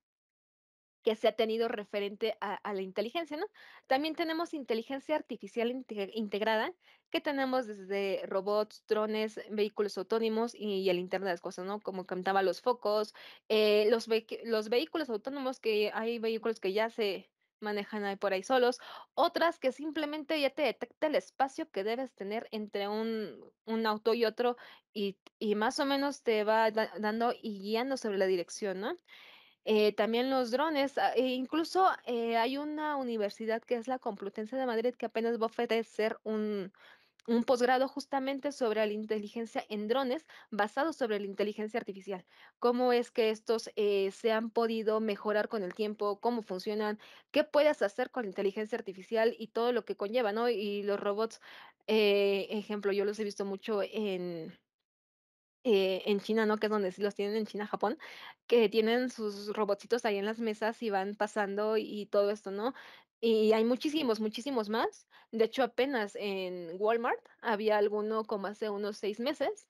[SPEAKER 3] que se ha tenido referente a, la inteligencia, ¿no? También tenemos inteligencia artificial integrada, que tenemos desde robots, drones, vehículos autónomos y, el Internet de las Cosas, ¿no? Como cantaba los focos, eh, los, los vehículos autónomos, que hay vehículos que ya se, manejan por ahí solos, otras que simplemente ya te detecta el espacio que debes tener entre un, auto y otro y, más o menos te va dando y guiando sobre la dirección, ¿no? Eh, también los drones, ah, e incluso eh, hay una universidad que es la Complutense de Madrid que apenas va a ofrecer un, posgrado justamente sobre la inteligencia en drones basado sobre la inteligencia artificial. Cómo es que estos eh, se han podido mejorar con el tiempo, cómo funcionan, qué puedes hacer con la inteligencia artificial y todo lo que conlleva, ¿no? Y los robots, ejemplo, yo los he visto mucho en, eh, en China, ¿no? Que es donde sí los tienen en China, Japón, que tienen sus robotitos ahí en las mesas y van pasando y todo esto, ¿no? Y hay muchísimos, muchísimos más. De hecho, apenas en Walmart había alguno como hace unos seis meses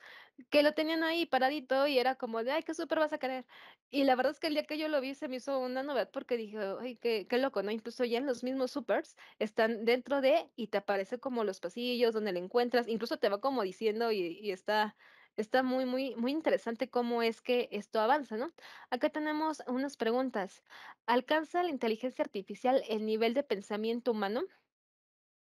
[SPEAKER 3] que lo tenían ahí paradito y era como de, ay, qué súper vas a querer. Y la verdad es que el día que yo lo vi se me hizo una novedad porque dije, ay, qué, qué loco, ¿no? Incluso ya en los mismos supers están dentro de y te aparece como los pasillos donde lo encuentras. Incluso te va como diciendo y está está muy, muy, muy interesante cómo es que esto avanza, ¿no? Acá tenemos unas preguntas. ¿Alcanza la inteligencia artificial el nivel de pensamiento humano?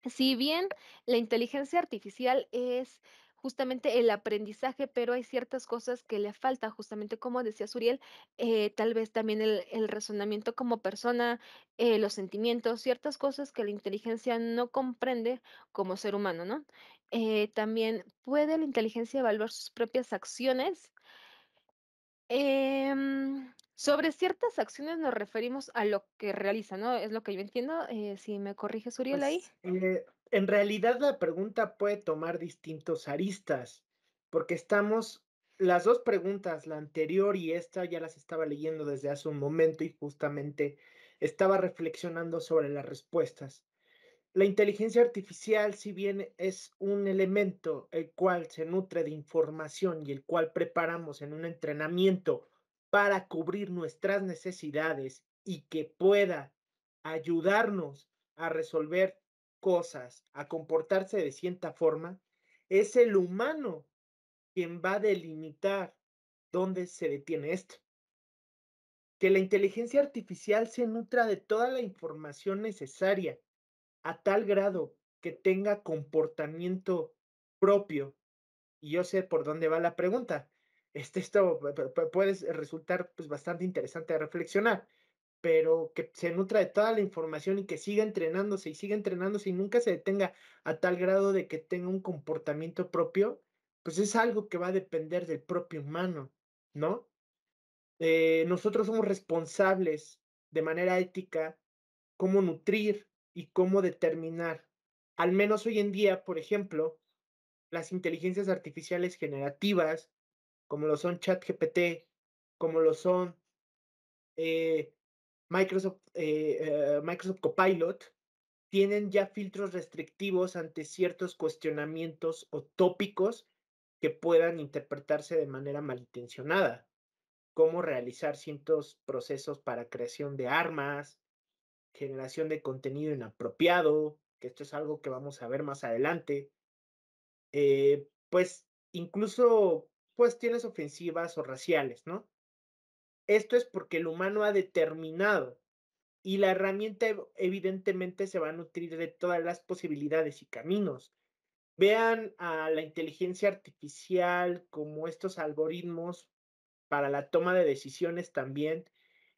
[SPEAKER 3] Si bien la inteligencia artificial es justamente el aprendizaje, pero hay ciertas cosas que le falta, justamente como decía Suriel, eh, tal vez también el, razonamiento como persona, eh, los sentimientos, ciertas cosas que la inteligencia no comprende como ser humano, ¿no? Eh, también, ¿puede la inteligencia evaluar sus propias acciones? Em, sobre ciertas acciones nos referimos a lo que realiza, ¿no? Es lo que yo entiendo. Eh, si me corrige Uriel, ahí.
[SPEAKER 2] Pues, eh, en realidad la pregunta puede tomar distintos aristas, porque estamos, las dos preguntas, la anterior y esta, ya las estaba leyendo desde hace un momento y justamente estaba reflexionando sobre las respuestas. La inteligencia artificial, si bien es un elemento el cual se nutre de información y el cual preparamos en un entrenamiento para cubrir nuestras necesidades y que pueda ayudarnos a resolver cosas, a comportarse de cierta forma, es el humano quien va a delimitar dónde se detiene esto. Que la inteligencia artificial se nutra de toda la información necesaria a tal grado que tenga comportamiento propio. Y yo sé por dónde va la pregunta. Este, esto puede resultar pues, bastante interesante de reflexionar, pero que se nutra de toda la información y que siga entrenándose y siga entrenándose y nunca se detenga a tal grado de que tenga un comportamiento propio, pues es algo que va a depender del propio humano, ¿no? Eh, nosotros somos responsables de manera ética cómo nutrir y cómo determinar, al menos hoy en día, por ejemplo, las inteligencias artificiales generativas, como lo son ChatGPT, como lo son eh, Microsoft, eh, eh, Microsoft Copilot, tienen ya filtros restrictivos ante ciertos cuestionamientos o tópicos que puedan interpretarse de manera malintencionada, cómo realizar ciertos procesos para creación de armas, generación de contenido inapropiado, que esto es algo que vamos a ver más adelante, eh, pues incluso cuestiones ofensivas o raciales, ¿no? Esto es porque el humano ha determinado y la herramienta evidentemente se va a nutrir de todas las posibilidades y caminos. Vean a la inteligencia artificial como estos algoritmos para la toma de decisiones también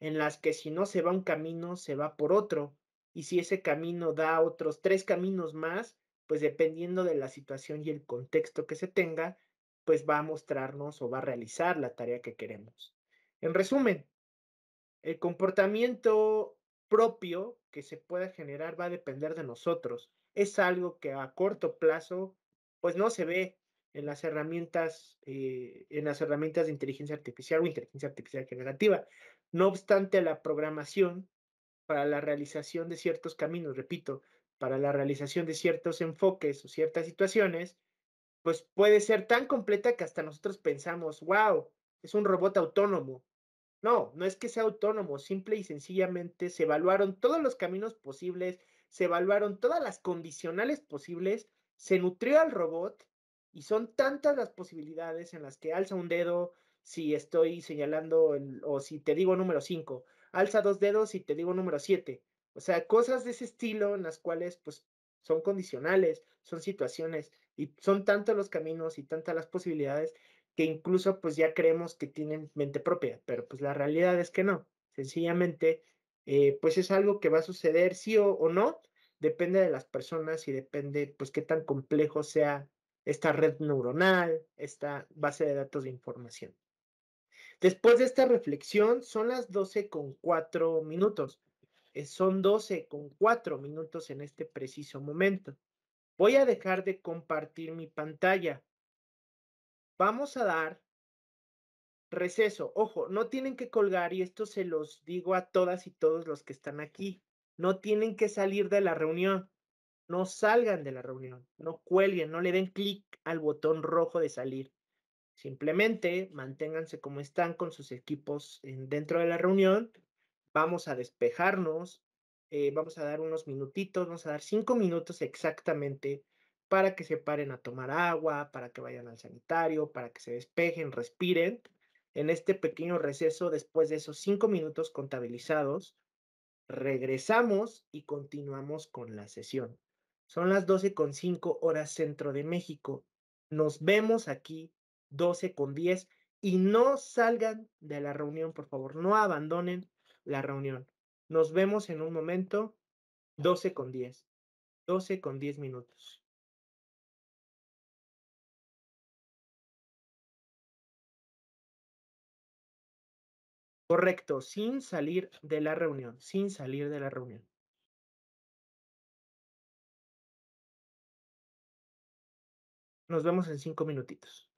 [SPEAKER 2] en las que si no se va un camino, se va por otro, y si ese camino da otros tres caminos más, pues dependiendo de la situación y el contexto que se tenga, pues va a mostrarnos o va a realizar la tarea que queremos. En resumen, el comportamiento propio que se pueda generar va a depender de nosotros. Es algo que a corto plazo, pues no se ve en las herramientas, eh, en las herramientas de inteligencia artificial o inteligencia artificial generativa, no obstante, la programación para la realización de ciertos caminos, repito, para la realización de ciertos enfoques o ciertas situaciones, pues puede ser tan completa que hasta nosotros pensamos, wow, es un robot autónomo. No, no es que sea autónomo, simple y sencillamente se evaluaron todos los caminos posibles, se evaluaron todas las condicionales posibles, se nutrió al robot y son tantas las posibilidades en las que alza un dedo, si estoy señalando o si te digo número 5, alza dos dedos y te digo número 7. O sea, cosas de ese estilo en las cuales pues son condicionales, son situaciones y son tantos los caminos y tantas las posibilidades que incluso pues ya creemos que tienen mente propia, pero pues la realidad es que no. Sencillamente, eh, pues es algo que va a suceder sí o no, depende de las personas y depende pues qué tan complejo sea esta red neuronal, esta base de datos de información. Después de esta reflexión, son las 12 con 4 minutos. Eh, son 12 con 4 minutos en este preciso momento. Voy a dejar de compartir mi pantalla. Vamos a dar receso. Ojo, no tienen que colgar y esto se los digo a todas y todos los que están aquí. No tienen que salir de la reunión. No salgan de la reunión. No cuelguen, no le den clic al botón rojo de salir. Simplemente manténganse como están con sus equipos dentro de la reunión. Vamos a despejarnos, eh, vamos a dar unos minutitos, vamos a dar cinco minutos exactamente para que se paren a tomar agua, para que vayan al sanitario, para que se despejen, respiren. En este pequeño receso, después de esos cinco minutos contabilizados, regresamos y continuamos con la sesión. Son las 12.05 horas centro de México. Nos vemos aquí 12 con 10 y no salgan de la reunión,
[SPEAKER 1] por favor, no abandonen la reunión. Nos vemos en un momento, 12 con 10, 12 con 10 minutos. Correcto, sin salir de la reunión, sin salir de la reunión. Nos vemos en cinco minutitos.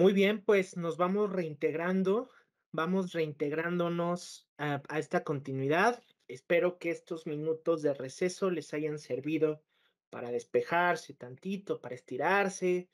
[SPEAKER 1] Muy bien, pues nos vamos reintegrando, vamos
[SPEAKER 2] reintegrándonos a, esta continuidad. Espero que estos minutos de receso les hayan servido para despejarse tantito, para estirarse.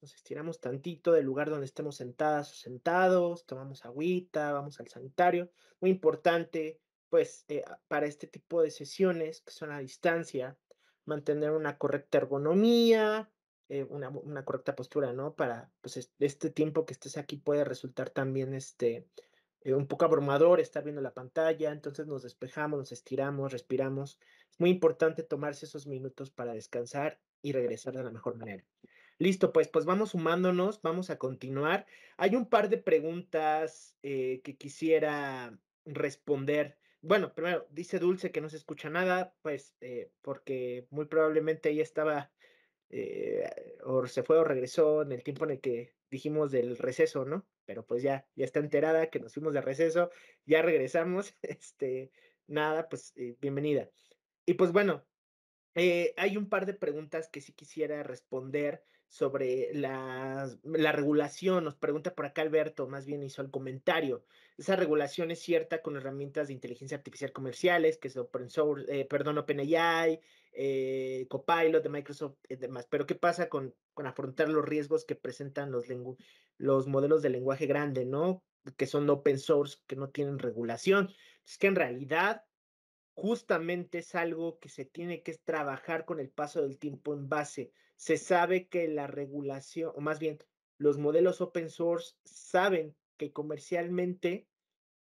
[SPEAKER 2] Nos estiramos tantito del lugar donde estemos sentadas o sentados, tomamos agüita, vamos al sanitario. Muy importante, pues, eh, para este tipo de sesiones que son a distancia, mantener una correcta ergonomía, eh, una, correcta postura, ¿no? Para, pues, este tiempo que estés aquí puede resultar también, este, eh, un poco abrumador estar viendo la pantalla, entonces nos despejamos, nos estiramos, respiramos. Es muy importante tomarse esos minutos para descansar y regresar de la mejor manera. Listo, pues, pues vamos sumándonos, vamos a continuar. Hay un par de preguntas eh, que quisiera responder. Bueno, primero, dice Dulce que no se escucha nada, pues porque muy probablemente ella estaba eh, o se fue o regresó en el tiempo en el que dijimos del receso, ¿no? Pero pues ya, ya está enterada que nos fuimos de receso, ya regresamos, [laughs] este, nada, pues eh, bienvenida. Y pues bueno, eh, hay un par de preguntas que sí quisiera responder sobre la, regulación. Nos pregunta por acá Alberto, más bien hizo el comentario. Esa regulación es cierta con herramientas de inteligencia artificial comerciales, que es open source, OpenAI, eh, Copilot de Microsoft y demás. Pero ¿qué pasa con, con afrontar los riesgos que presentan los, los modelos de lenguaje grande, ¿no? Que son open source, que no tienen regulación. Es que en realidad justamente es algo que se tiene que trabajar con el paso del tiempo en base. Se sabe que la regulación, o más bien, los modelos open source saben que comercialmente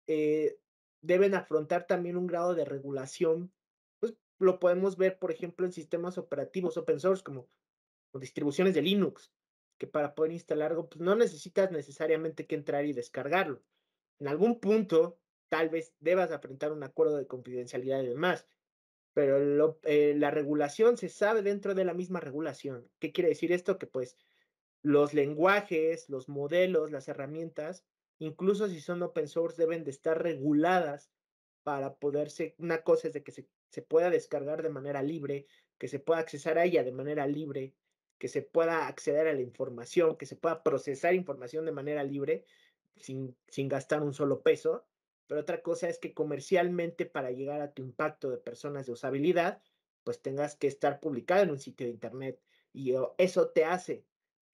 [SPEAKER 2] eh, deben afrontar también un grado de regulación lo podemos ver, por ejemplo, en sistemas operativos open source como, distribuciones de Linux, que para poder instalar algo, pues no necesitas necesariamente que entrar y descargarlo. En algún punto, tal vez debas afrontar un acuerdo de confidencialidad y demás, pero eh, la regulación se sabe dentro de la misma regulación. ¿Qué quiere decir esto? Que pues los lenguajes, los modelos, las herramientas, incluso si son open source, deben de estar reguladas para poderse, una cosa es de que se se pueda descargar de manera libre, que se pueda accesar a ella de manera libre, que se pueda acceder a la información, que se pueda procesar información de manera libre, sin, sin gastar un solo peso. Pero otra cosa es que comercialmente para llegar a tu impacto de personas de usabilidad, pues tengas que estar publicado en un sitio de Internet y eso te hace eh,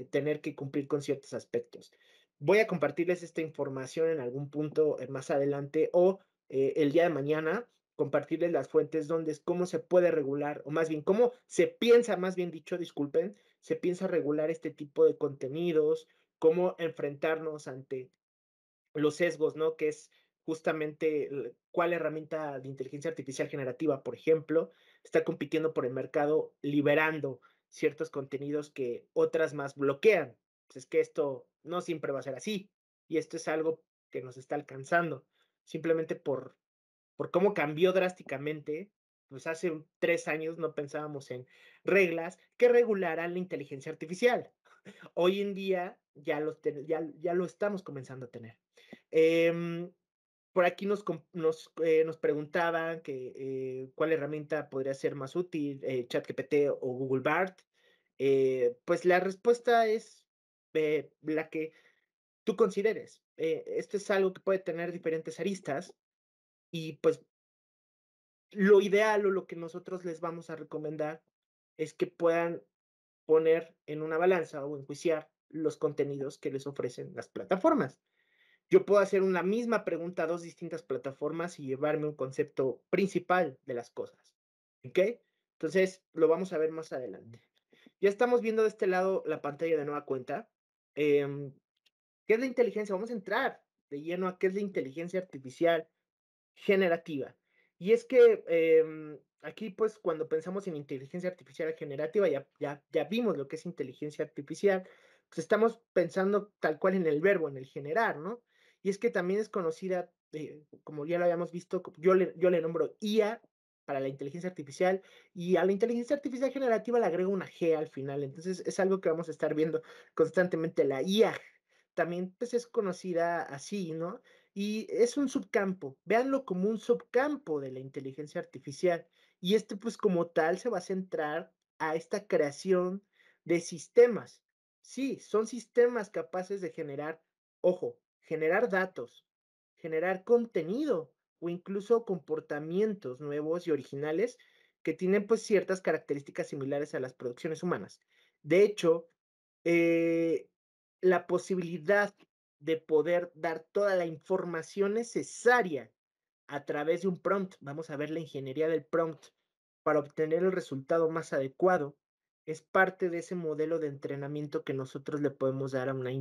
[SPEAKER 2] eh, tener que cumplir con ciertos aspectos. Voy a compartirles esta información en algún punto eh, más adelante o el día de mañana compartirles las fuentes donde es cómo se puede regular, o más bien cómo se piensa, más bien dicho, disculpen, se piensa regular este tipo de contenidos, cómo enfrentarnos ante los sesgos, ¿no? Que es justamente cuál herramienta de inteligencia artificial generativa, por ejemplo, está compitiendo por el mercado liberando ciertos contenidos que otras más bloquean. Pues, es que esto no siempre va a ser así y esto es algo que nos está alcanzando, simplemente por por cómo cambió drásticamente. Pues hace tres años no pensábamos en reglas que regularan la inteligencia artificial. Hoy en día ya, los ya, lo estamos comenzando a tener. Em, por aquí nos, nos, eh, nos preguntaban que, eh, cuál herramienta podría ser más útil, eh, ChatGPT o Google BART. pues la respuesta es la que tú consideres. esto es algo que puede tener diferentes aristas. Y pues lo ideal o lo que nosotros les vamos a recomendar es que puedan poner en una balanza o enjuiciar los contenidos que les ofrecen las plataformas. Yo puedo hacer una misma pregunta a dos distintas plataformas y llevarme un concepto principal de las cosas. ¿Ok? Entonces, lo vamos a ver más adelante. Ya estamos viendo de este lado la pantalla de nueva cuenta. Em, ¿Qué es la inteligencia? Vamos a entrar de lleno a qué es la inteligencia artificial, generativa. Y es que em, aquí, pues, cuando pensamos en inteligencia artificial generativa, ya, ya, vimos lo que es inteligencia artificial, pues estamos pensando tal cual en el verbo, en el generar, ¿no? Y es que también es conocida, eh, como ya lo habíamos visto, yo le, yo le nombro IA para la inteligencia artificial y a la inteligencia artificial generativa le agrego una G al final. Entonces es algo que vamos a estar viendo constantemente. La IA también pues, es conocida así, ¿no? y es un subcampo, véanlo como un subcampo de la inteligencia artificial. Y este pues como tal se va a centrar a esta creación de sistemas. Sí, son sistemas capaces de generar, ojo, generar datos, generar contenido o incluso comportamientos nuevos y originales que tienen pues ciertas características similares a las producciones humanas. De hecho, eh, la posibilidad de poder dar toda la información necesaria a través de un prompt. Vamos a ver la ingeniería del prompt para obtener el resultado más adecuado. Es parte de ese modelo de entrenamiento que nosotros le podemos dar a una,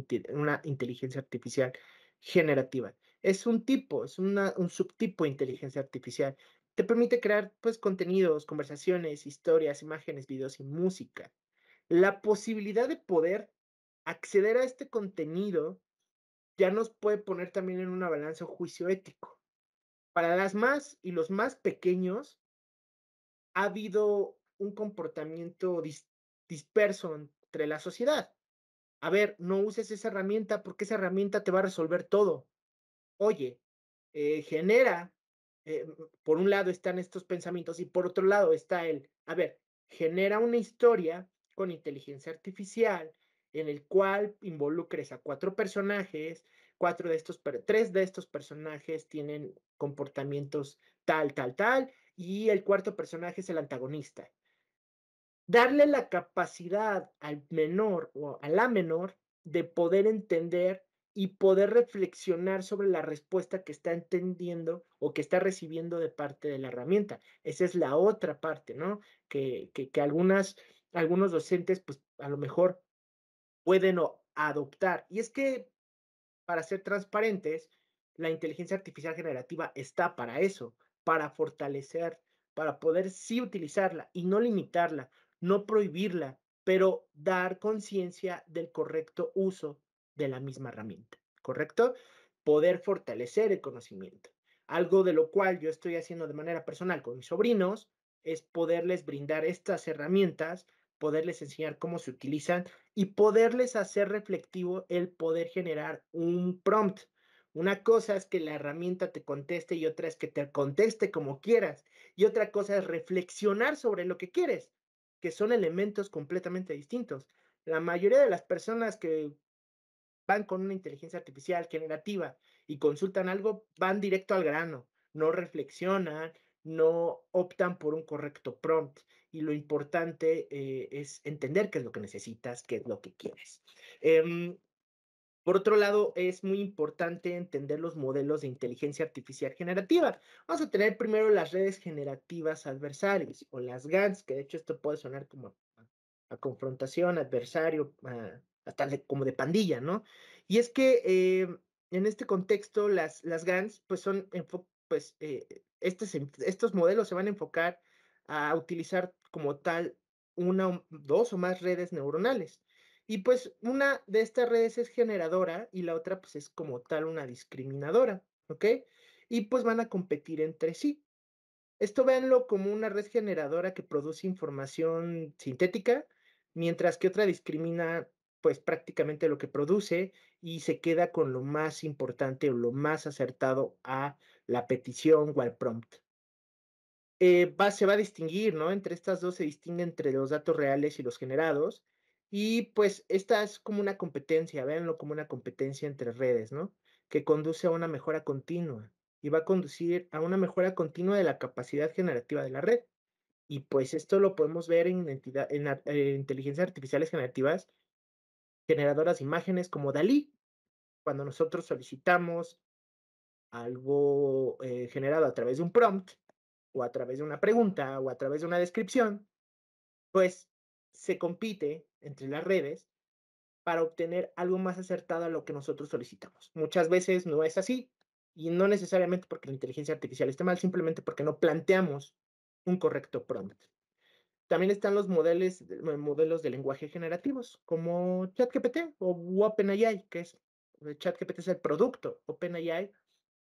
[SPEAKER 2] inteligencia artificial generativa. Es un tipo, es un subtipo de inteligencia artificial. Te permite crear pues, contenidos, conversaciones, historias, imágenes, videos y música. La posibilidad de poder acceder a este contenido ya nos puede poner también en una balanza o juicio ético. Para las más y los más pequeños, ha habido un comportamiento disperso entre la sociedad. A ver, no uses esa herramienta porque esa herramienta te va a resolver todo. Oye, eh, genera, eh, por un lado están estos pensamientos y por otro lado está el, a ver, genera una historia con inteligencia artificial en el cual involucres a cuatro personajes, cuatro de estos, tres de estos personajes tienen comportamientos tal, tal, tal, y el cuarto personaje es el antagonista. Darle la capacidad al menor o a la menor de poder entender y poder reflexionar sobre la respuesta que está entendiendo o que está recibiendo de parte de la herramienta. Esa es la otra parte, ¿no? Que, algunas, algunos docentes, pues a lo mejor pueden adoptar. Y es que, para ser transparentes, la inteligencia artificial generativa está para eso, para fortalecer, para poder sí utilizarla y no limitarla, no prohibirla, pero dar conciencia del correcto uso de la misma herramienta, ¿correcto? Poder fortalecer el conocimiento. Algo de lo cual yo estoy haciendo de manera personal con mis sobrinos es poderles brindar estas herramientas, poderles enseñar cómo se utilizan y poderles hacer reflectivo el poder generar un prompt. Una cosa es que la herramienta te conteste y otra es que te conteste como quieras. Y otra cosa es reflexionar sobre lo que quieres, que son elementos completamente distintos. La mayoría de las personas que van con una inteligencia artificial generativa y consultan algo, van directo al grano, no reflexionan, no optan por un correcto prompt y lo importante eh, es entender qué es lo que necesitas, qué es lo que quieres. Em, por otro lado, es muy importante entender los modelos de inteligencia artificial generativa. Vamos a tener primero las redes generativas adversarias o las GANs, que de hecho esto puede sonar como a, confrontación, adversario, hasta como de pandilla, ¿no? Y es que em, en este contexto las, las GANs pues son, pues eh, este estos modelos se van a enfocar a utilizar como tal una, dos o más redes neuronales. Y pues una de estas redes es generadora y la otra pues es como tal una discriminadora, ¿ok? Y pues van a competir entre sí. Esto véanlo como una red generadora que produce información sintética, mientras que otra discrimina pues prácticamente lo que produce y se queda con lo más importante o lo más acertado a la petición o al prompt, eh, se va a distinguir, ¿no? Entre estas dos se distingue entre los datos reales y los generados. Y pues esta es como una competencia, véanlo como una competencia entre redes, ¿no? Que conduce a una mejora continua y va a conducir a una mejora continua de la capacidad generativa de la red. Y pues esto lo podemos ver en, eh, inteligencias artificiales generativas generadoras de imágenes como Dalí. Cuando nosotros solicitamos algo eh, generado a través de un prompt, o a través de una pregunta o a través de una descripción, pues se compite entre las redes para obtener algo más acertado a lo que nosotros solicitamos. Muchas veces no es así y no necesariamente porque la inteligencia artificial esté mal, simplemente porque no planteamos un correcto prompt. También están los eh, modelos, de lenguaje generativos, como ChatGPT o OpenAI, que es eh, ChatGPT es el producto, OpenAI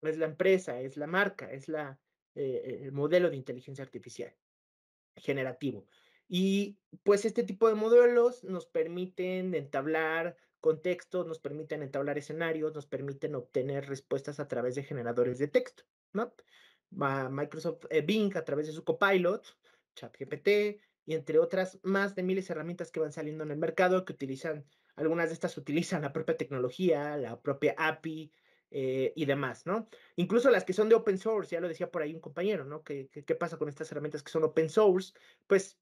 [SPEAKER 2] es la empresa, es la marca, es la, eh, el modelo de inteligencia artificial generativo. Y pues este tipo de modelos nos permiten entablar contextos, nos permiten entablar escenarios, nos permiten obtener respuestas a través de generadores de texto. ¿no? Microsoft eh, Bing a través de su copilot, ChatGPT y entre otras más de miles de herramientas que van saliendo en el mercado que utilizan, algunas de estas utilizan la propia tecnología, la propia API, eh, y demás, ¿no? Incluso las que son de open source, ya lo decía por ahí un compañero, ¿no? ¿Qué, pasa con estas herramientas que son open source? Pues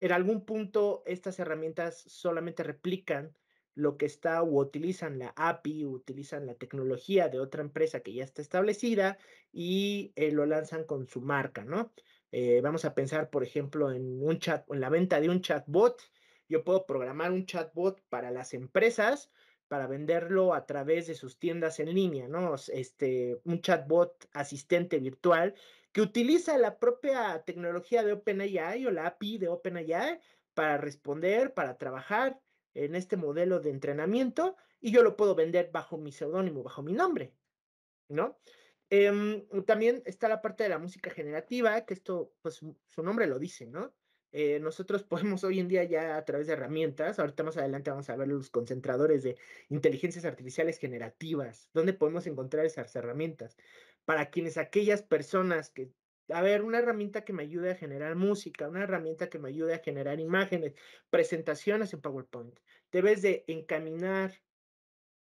[SPEAKER 2] en algún punto estas herramientas solamente replican lo que está o utilizan la API, o utilizan la tecnología de otra empresa que ya está establecida y eh, lo lanzan con su marca, ¿no? Eh, vamos a pensar, por ejemplo, en un chat, en la venta de un chatbot. Yo puedo programar un chatbot para las empresas, para venderlo a través de sus tiendas en línea, ¿no? Este, un chatbot asistente virtual que utiliza la propia tecnología de OpenAI o la API de OpenAI para responder, para trabajar en este modelo de entrenamiento y yo lo puedo vender bajo mi seudónimo, bajo mi nombre, ¿no? Em, también está la parte de la música generativa, que esto, pues su nombre lo dice, ¿no? Eh, nosotros [laughs] podemos hoy en día ya a través de herramientas, ahorita más adelante vamos a ver los concentradores de inteligencias artificiales generativas, donde podemos encontrar esas herramientas. Para quienes aquellas personas que, a ver, una herramienta que me ayude a generar música, una herramienta que me ayude a generar imágenes, presentaciones en PowerPoint, debes de encaminar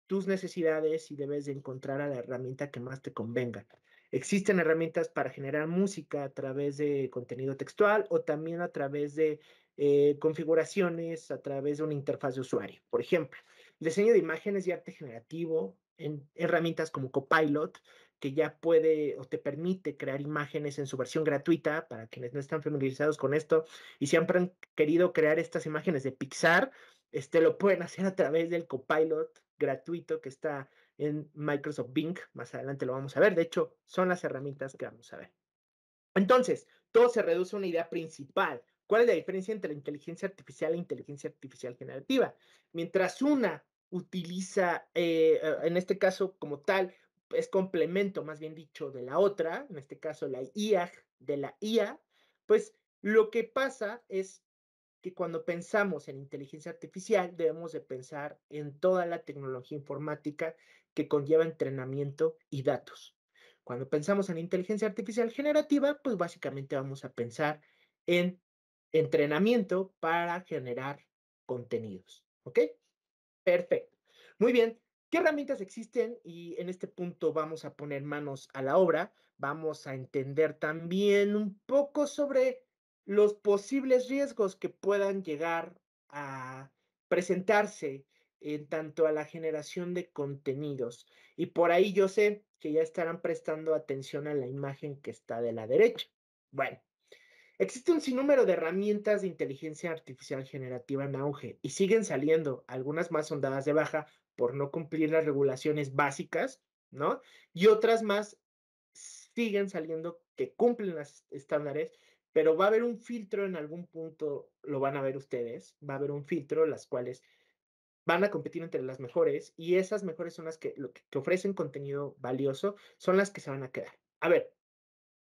[SPEAKER 2] tus necesidades y debes de encontrar a la herramienta que más te convenga. Existen herramientas para generar música a través de contenido textual o también a través de eh, configuraciones, a través de una interfaz de usuario. Por ejemplo, diseño de imágenes y arte generativo en herramientas como Copilot, que ya puede o te permite crear imágenes en su versión gratuita para quienes no están familiarizados con esto y siempre han querido crear estas imágenes de Pixar, este, lo pueden hacer a través del Copilot gratuito que está en Microsoft Bing. Más adelante lo vamos a ver. De hecho, son las herramientas que vamos a ver. Entonces, todo se reduce a una idea principal. ¿Cuál es la diferencia entre la inteligencia artificial e inteligencia artificial generativa? Mientras una utiliza, eh, eh, en este caso como tal, es complemento, más bien dicho, de la otra, en este caso la IA, de la IA, pues lo que pasa es que cuando pensamos en inteligencia artificial debemos de pensar en toda la tecnología informática que conlleva entrenamiento y datos. Cuando pensamos en inteligencia artificial generativa, pues básicamente vamos a pensar en entrenamiento para generar contenidos. ¿Ok? Perfecto. Muy bien. ¿Qué herramientas existen? Y en este punto vamos a poner manos a la obra. Vamos a entender también un poco sobre los posibles riesgos que puedan llegar a presentarse en tanto a la generación de contenidos. Y por ahí yo sé que ya estarán prestando atención a la imagen que está de la derecha. Bueno, existe un sinnúmero de herramientas de inteligencia artificial generativa en auge y siguen saliendo, algunas más ondadas de baja por no cumplir las regulaciones básicas, ¿no? Y otras más siguen saliendo que cumplen los estándares, pero va a haber un filtro en algún punto, lo van a ver ustedes, va a haber un filtro, las cuales van a competir entre las mejores y esas mejores son las que, lo ofrecen contenido valioso, son las que se van a quedar. A ver,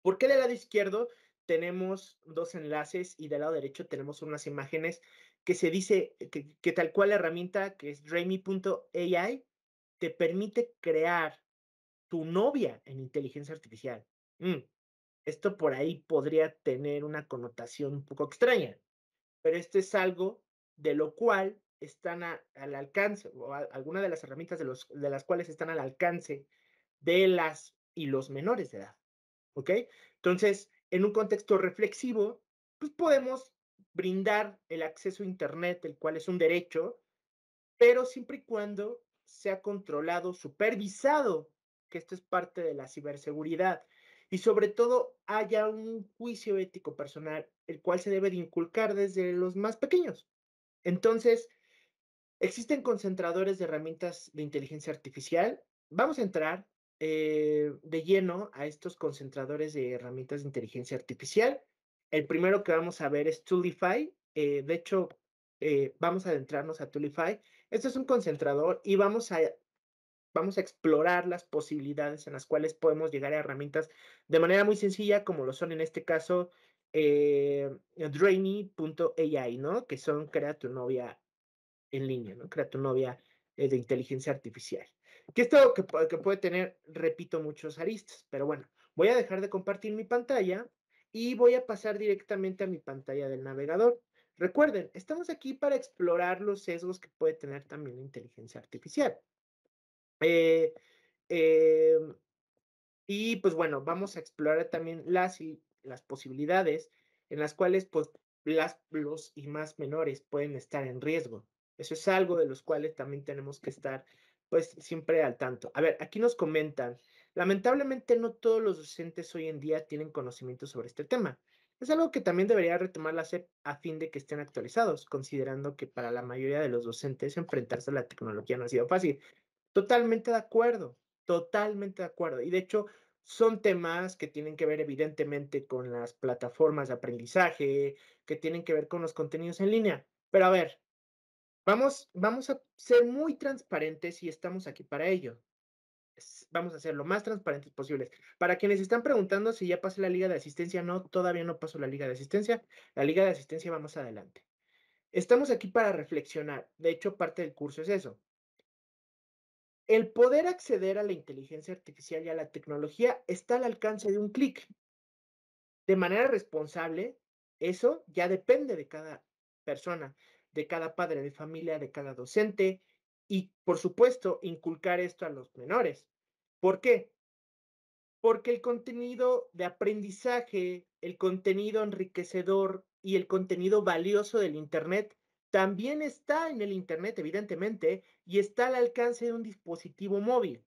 [SPEAKER 2] ¿por qué del lado izquierdo tenemos dos enlaces y del lado derecho tenemos unas imágenes que se dice que, tal cual la herramienta que es Dreamy.ai te permite crear tu novia en inteligencia artificial? Mm, esto por ahí podría tener una connotación un poco extraña, pero esto es algo de lo cual están al alcance, o alguna de las herramientas de, los, de las cuales están al alcance de las y los menores de edad. ¿Ok? Entonces, en un contexto reflexivo, pues podemos brindar el acceso a Internet, el cual es un derecho, pero siempre y cuando sea controlado, supervisado, que esto es parte de la ciberseguridad, y sobre todo haya un juicio ético personal, el cual se debe de inculcar desde los más pequeños. Entonces, Existen concentradores de herramientas de inteligencia artificial. Vamos a entrar eh, de lleno a estos concentradores de herramientas de inteligencia artificial. El primero que vamos a ver es Toolify. Eh, de hecho, eh, vamos a adentrarnos a Toolify. Esto es un concentrador y vamos a, vamos a explorar las posibilidades en las cuales podemos llegar a herramientas de manera muy sencilla, como lo son en este caso eh, Drainy.ai, ¿no? Que son Crea tu novia en línea, ¿no? Crea tu novia eh, de inteligencia artificial. Que es todo que, puede tener, repito, muchos aristas, pero bueno, voy a dejar de compartir mi pantalla y voy a pasar directamente a mi pantalla del navegador. Recuerden, estamos aquí para explorar los sesgos que puede tener también la inteligencia artificial. Eh, em, y pues bueno, vamos a explorar también las, las posibilidades en las cuales pues, los y más menores pueden estar en riesgo. Eso es algo de los cuales también tenemos que estar pues siempre al tanto. A ver, aquí nos comentan, lamentablemente no todos los docentes hoy en día tienen conocimiento sobre este tema. Es algo que también debería retomar la SEP a fin de que estén actualizados, considerando que para la mayoría de los docentes enfrentarse a la tecnología no ha sido fácil. Totalmente de acuerdo, totalmente de acuerdo. Y de hecho, son temas que tienen que ver evidentemente con las plataformas de aprendizaje, que tienen que ver con los contenidos en línea. Pero a ver, Vamos, a ser muy transparentes y estamos aquí para ello. Vamos a ser lo más transparentes posibles. Para quienes están preguntando si ya pasó la liga de asistencia, no, todavía no pasó la liga de asistencia. La liga de asistencia va más adelante. Estamos aquí para reflexionar. De hecho, parte del curso es eso. El poder acceder a la inteligencia artificial y a la tecnología está al alcance de un clic. De manera responsable, eso ya depende de cada persona de cada padre de familia, de cada docente y, por supuesto, inculcar esto a los menores. ¿Por qué? Porque el contenido de aprendizaje, el contenido enriquecedor y el contenido valioso del Internet también está en el Internet, evidentemente, y está al alcance de un dispositivo móvil.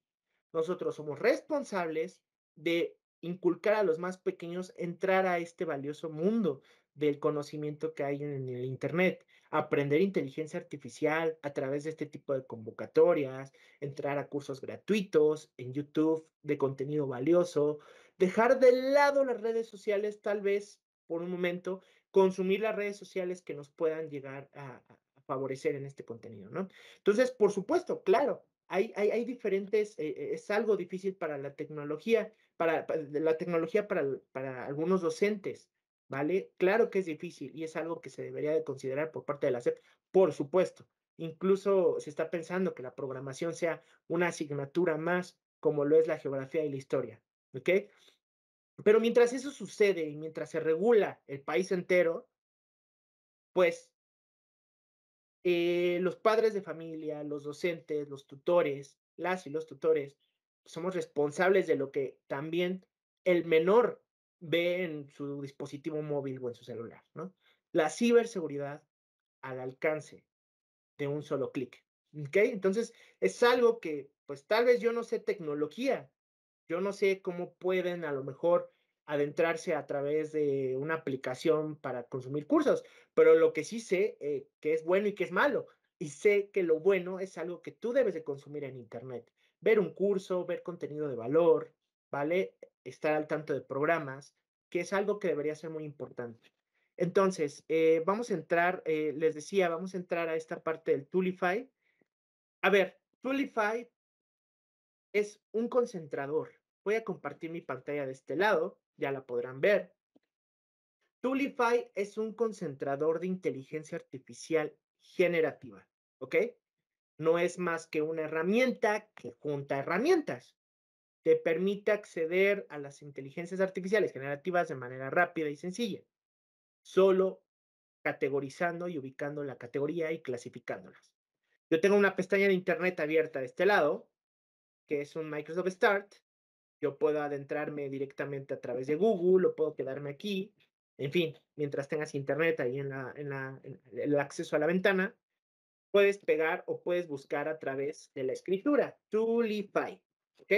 [SPEAKER 2] Nosotros somos responsables de inculcar a los más pequeños entrar a este valioso mundo del conocimiento que hay en el Internet aprender inteligencia artificial a través de este tipo de convocatorias, entrar a cursos gratuitos en YouTube de contenido valioso, dejar de lado las redes sociales tal vez por un momento, consumir las redes sociales que nos puedan llegar a, favorecer en este contenido, ¿no? Entonces, por supuesto, claro, hay, hay, diferentes, eh, eh, es algo difícil para la tecnología, la tecnología para, para, algunos docentes, ¿vale? Claro que es difícil y es algo que se debería de considerar por parte de la SEP, por supuesto. Incluso se está pensando que la programación sea una asignatura más, como lo es la geografía y la historia, ¿ok? Pero mientras eso sucede y mientras se regula el país entero, pues eh, los padres de familia, los docentes, los tutores, las y los tutores, somos responsables de lo que también el menor ve en su dispositivo móvil o en su celular, ¿no? La ciberseguridad al alcance de un solo clic, ¿ok? Entonces, es algo que, pues tal vez yo no sé tecnología, yo no sé cómo pueden a lo mejor adentrarse a través de una aplicación para consumir cursos, pero lo que sí sé eh, que es bueno y que es malo, y sé que lo bueno es algo que tú debes de consumir en Internet, ver un curso, ver contenido de valor, ¿vale? estar al tanto de programas, que es algo que debería ser muy importante. Entonces, eh, vamos a entrar, eh, les decía, vamos a entrar a esta parte del Tulify. A ver, Tulify es un concentrador. Voy a compartir mi pantalla de este lado, ya la podrán ver. Tulify es un concentrador de inteligencia artificial generativa, ¿ok? No es más que una herramienta que junta herramientas te permite acceder a las inteligencias artificiales generativas de manera rápida y sencilla, solo categorizando y ubicando la categoría y clasificándolas. Yo tengo una pestaña de Internet abierta de este lado, que es un Microsoft Start. Yo puedo adentrarme directamente a través de Google, o puedo quedarme aquí. En fin, mientras tengas Internet ahí en, la, en, la, el acceso a la ventana, puedes pegar o puedes buscar a través de la escritura, Toolify. ¿Ok?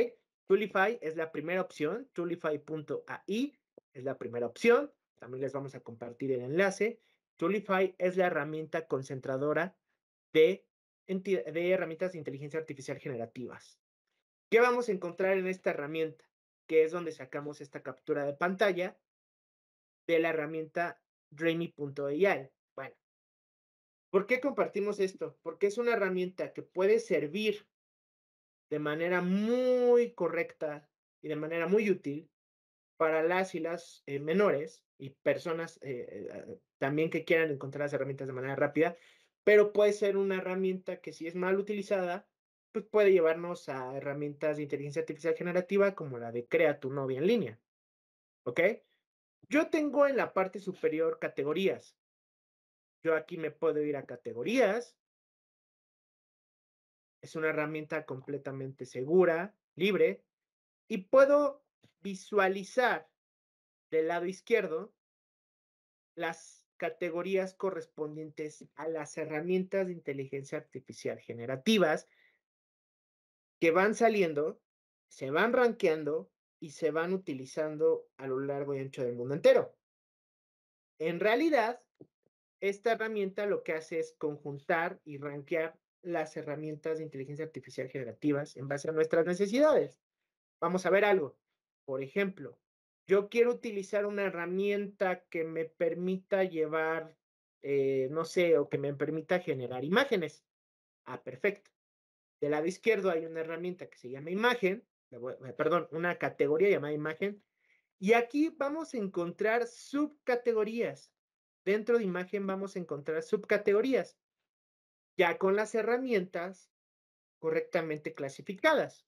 [SPEAKER 2] Tulify es la primera opción, Tulify.ai es la primera opción, también les vamos a compartir el enlace. Tulify es la herramienta concentradora de, de herramientas de inteligencia artificial generativas. ¿Qué vamos a encontrar en esta herramienta? Que es donde sacamos esta captura de pantalla de la herramienta Dreamy.ai. Bueno, ¿por qué compartimos esto? Porque es una herramienta que puede servir de manera muy correcta y de manera muy útil para las y las eh, menores y personas eh, eh, también que quieran encontrar las herramientas de manera rápida, pero puede ser una herramienta que si es mal utilizada, pues puede llevarnos a herramientas de inteligencia artificial generativa como la de crea tu
[SPEAKER 1] novia en línea. ¿Ok? Yo tengo en la parte superior categorías. Yo aquí me puedo ir a categorías es una herramienta completamente segura, libre, y puedo
[SPEAKER 2] visualizar del lado izquierdo las categorías correspondientes a las herramientas de inteligencia artificial generativas que van saliendo, se van rankeando y se van utilizando a lo largo y ancho del mundo entero. En realidad, esta herramienta lo que hace es conjuntar y rankear las herramientas de inteligencia artificial generativas en base a nuestras necesidades. Vamos a ver algo. Por ejemplo, yo quiero utilizar una herramienta que me permita llevar, eh, no sé, o que me permita generar imágenes. Ah, perfecto. Del lado izquierdo hay una herramienta que se llama imagen, perdón, una categoría llamada imagen. Y aquí vamos a encontrar subcategorías. Dentro de imagen vamos a encontrar subcategorías ya con las herramientas correctamente clasificadas.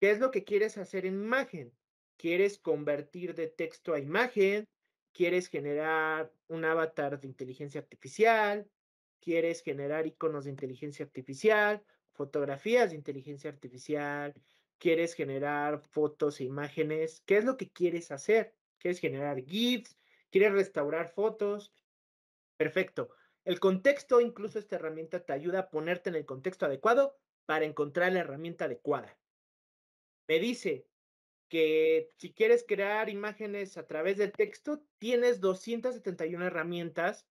[SPEAKER 2] ¿Qué es lo que quieres hacer en imagen? ¿Quieres convertir de texto a imagen? ¿Quieres generar un avatar de inteligencia artificial? ¿Quieres generar iconos de inteligencia artificial? ¿Fotografías de inteligencia artificial? ¿Quieres generar fotos e imágenes? ¿Qué es lo que quieres hacer? ¿Quieres generar GIFs? ¿Quieres restaurar fotos? Perfecto. El contexto, incluso esta herramienta te ayuda a ponerte en el contexto adecuado para encontrar la herramienta adecuada. Me dice que si quieres crear imágenes a través del texto, tienes 271 herramientas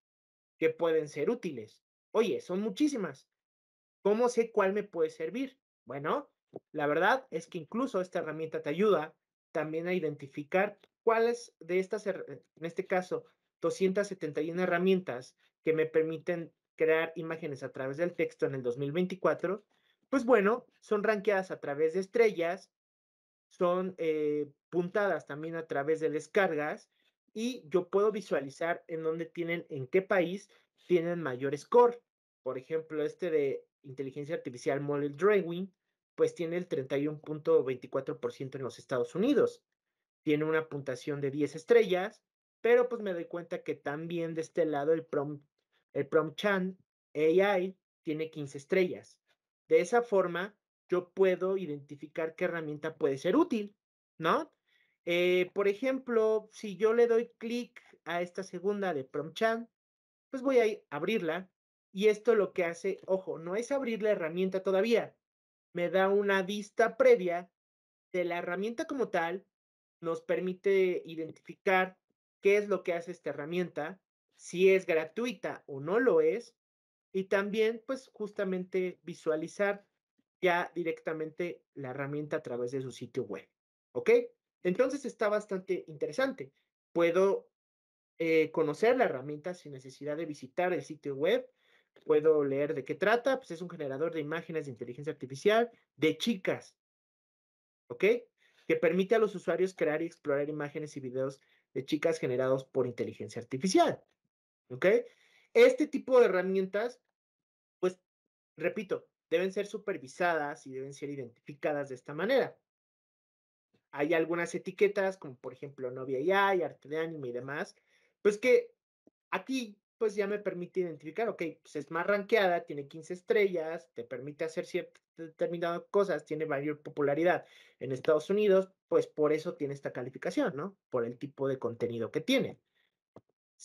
[SPEAKER 2] que pueden ser útiles. Oye, son muchísimas. ¿Cómo sé cuál me puede servir? Bueno, la verdad es que incluso esta herramienta te ayuda también a identificar cuáles de estas, en este caso, 271 herramientas que me permiten crear imágenes a través del texto en el 2024, pues bueno, son ranqueadas a través de estrellas, son eh, puntadas también a través de descargas y yo puedo visualizar en dónde tienen, en qué país tienen mayor score. Por ejemplo, este de inteligencia artificial Model Drawing, pues tiene el 31.24% en los Estados Unidos. Tiene una puntuación de 10 estrellas, pero pues me doy cuenta que también de este lado el prompt el PromChan AI tiene 15 estrellas. De esa forma, yo puedo identificar qué herramienta puede ser útil, ¿no? Eh, por ejemplo, si yo le doy clic a esta segunda de PromChan, pues voy a abrirla y esto lo que hace, ojo, no es abrir la herramienta todavía, me da una vista previa de la herramienta como tal, nos permite identificar qué es lo que hace esta herramienta, si es gratuita o no lo es, y también pues justamente visualizar ya directamente la herramienta a través de su sitio web. ¿Ok? Entonces está bastante interesante. Puedo eh, conocer la herramienta sin necesidad de visitar el sitio web. Puedo leer de qué trata. Pues es un generador de imágenes de inteligencia artificial de chicas. ¿Ok? Que permite a los usuarios crear y explorar imágenes y videos de chicas generados por inteligencia artificial. ¿Ok? Este tipo de herramientas, pues, repito, deben ser supervisadas y deben ser identificadas de esta manera. Hay algunas etiquetas, como por ejemplo novia y arte de anime y demás, pues que aquí pues ya me permite identificar, ok, pues es más ranqueada, tiene 15 estrellas, te permite hacer ciertas determinadas cosas, tiene mayor popularidad en Estados Unidos, pues por eso tiene esta calificación, ¿no? Por el tipo de contenido que tiene.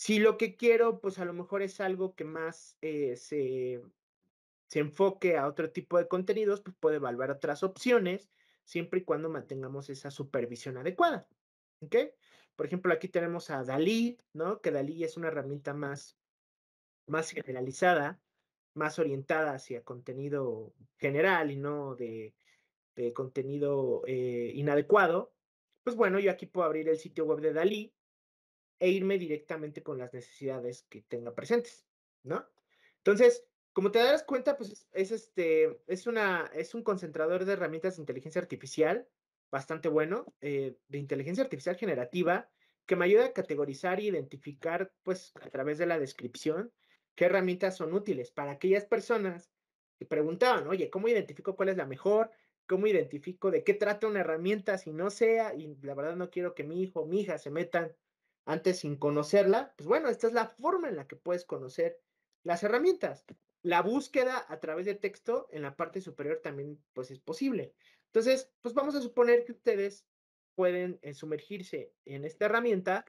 [SPEAKER 2] Si lo que quiero, pues a lo mejor es algo que más eh, se, enfoque a otro tipo de contenidos, pues puedo evaluar otras opciones, siempre y cuando mantengamos esa supervisión adecuada. ¿Ok? Por ejemplo, aquí tenemos a Dalí, ¿no? Que Dalí es una herramienta más, más generalizada, más orientada hacia contenido general y no de, contenido eh, inadecuado. Pues bueno, yo aquí puedo abrir el sitio web de Dalí e irme directamente con las necesidades que tenga presentes, ¿no? Entonces, como te darás cuenta, pues es este, es una, es un concentrador de herramientas de inteligencia artificial bastante bueno, eh, de inteligencia artificial generativa, que me ayuda a categorizar e identificar, pues, a través de la descripción, qué herramientas son útiles para aquellas personas que preguntaban, oye, ¿cómo identifico cuál es la mejor? ¿Cómo identifico de qué trata una herramienta si no sea? Y la verdad no quiero que mi hijo o mi hija se metan antes sin conocerla, pues bueno, esta es la forma en la que puedes conocer las herramientas. La búsqueda a través de texto en la parte superior también pues es posible. Entonces, pues vamos a suponer que ustedes pueden eh, sumergirse en esta herramienta,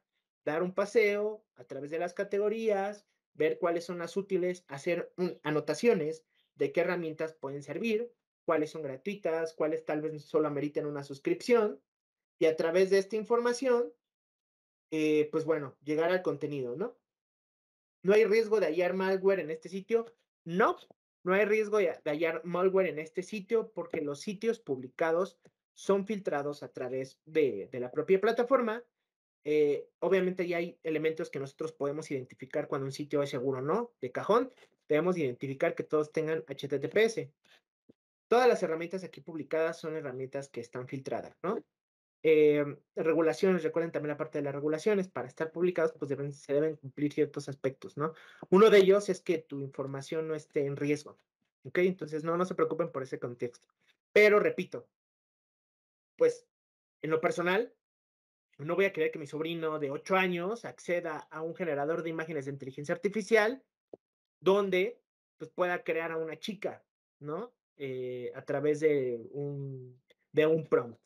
[SPEAKER 2] dar un paseo a través de las categorías, ver cuáles son las útiles, hacer mm, anotaciones de qué herramientas pueden servir, cuáles son gratuitas, cuáles tal vez solo ameritan una suscripción. Y a través de esta información, eh, pues bueno, llegar al contenido, ¿no? ¿No hay riesgo de hallar malware en este sitio? No, no hay riesgo de hallar malware en este sitio porque los sitios publicados son filtrados a través de, la propia plataforma. Eh, obviamente ya hay elementos que nosotros podemos identificar cuando un sitio es seguro o no, de cajón. Debemos identificar que todos tengan HTTPS. Todas las herramientas aquí publicadas son herramientas que están filtradas, ¿no? Eh, regulaciones, recuerden también la parte de las regulaciones, para estar publicados, pues deben, se deben cumplir ciertos aspectos, ¿no? Uno de ellos es que tu información no esté en riesgo, ¿ok? Entonces, no, no se preocupen por ese contexto. Pero, repito, pues, en lo personal, no voy a querer que mi sobrino de ocho años acceda a un generador de imágenes de inteligencia artificial donde, pues, pueda crear a una chica, ¿no? Eh, a través de un, de un prompt.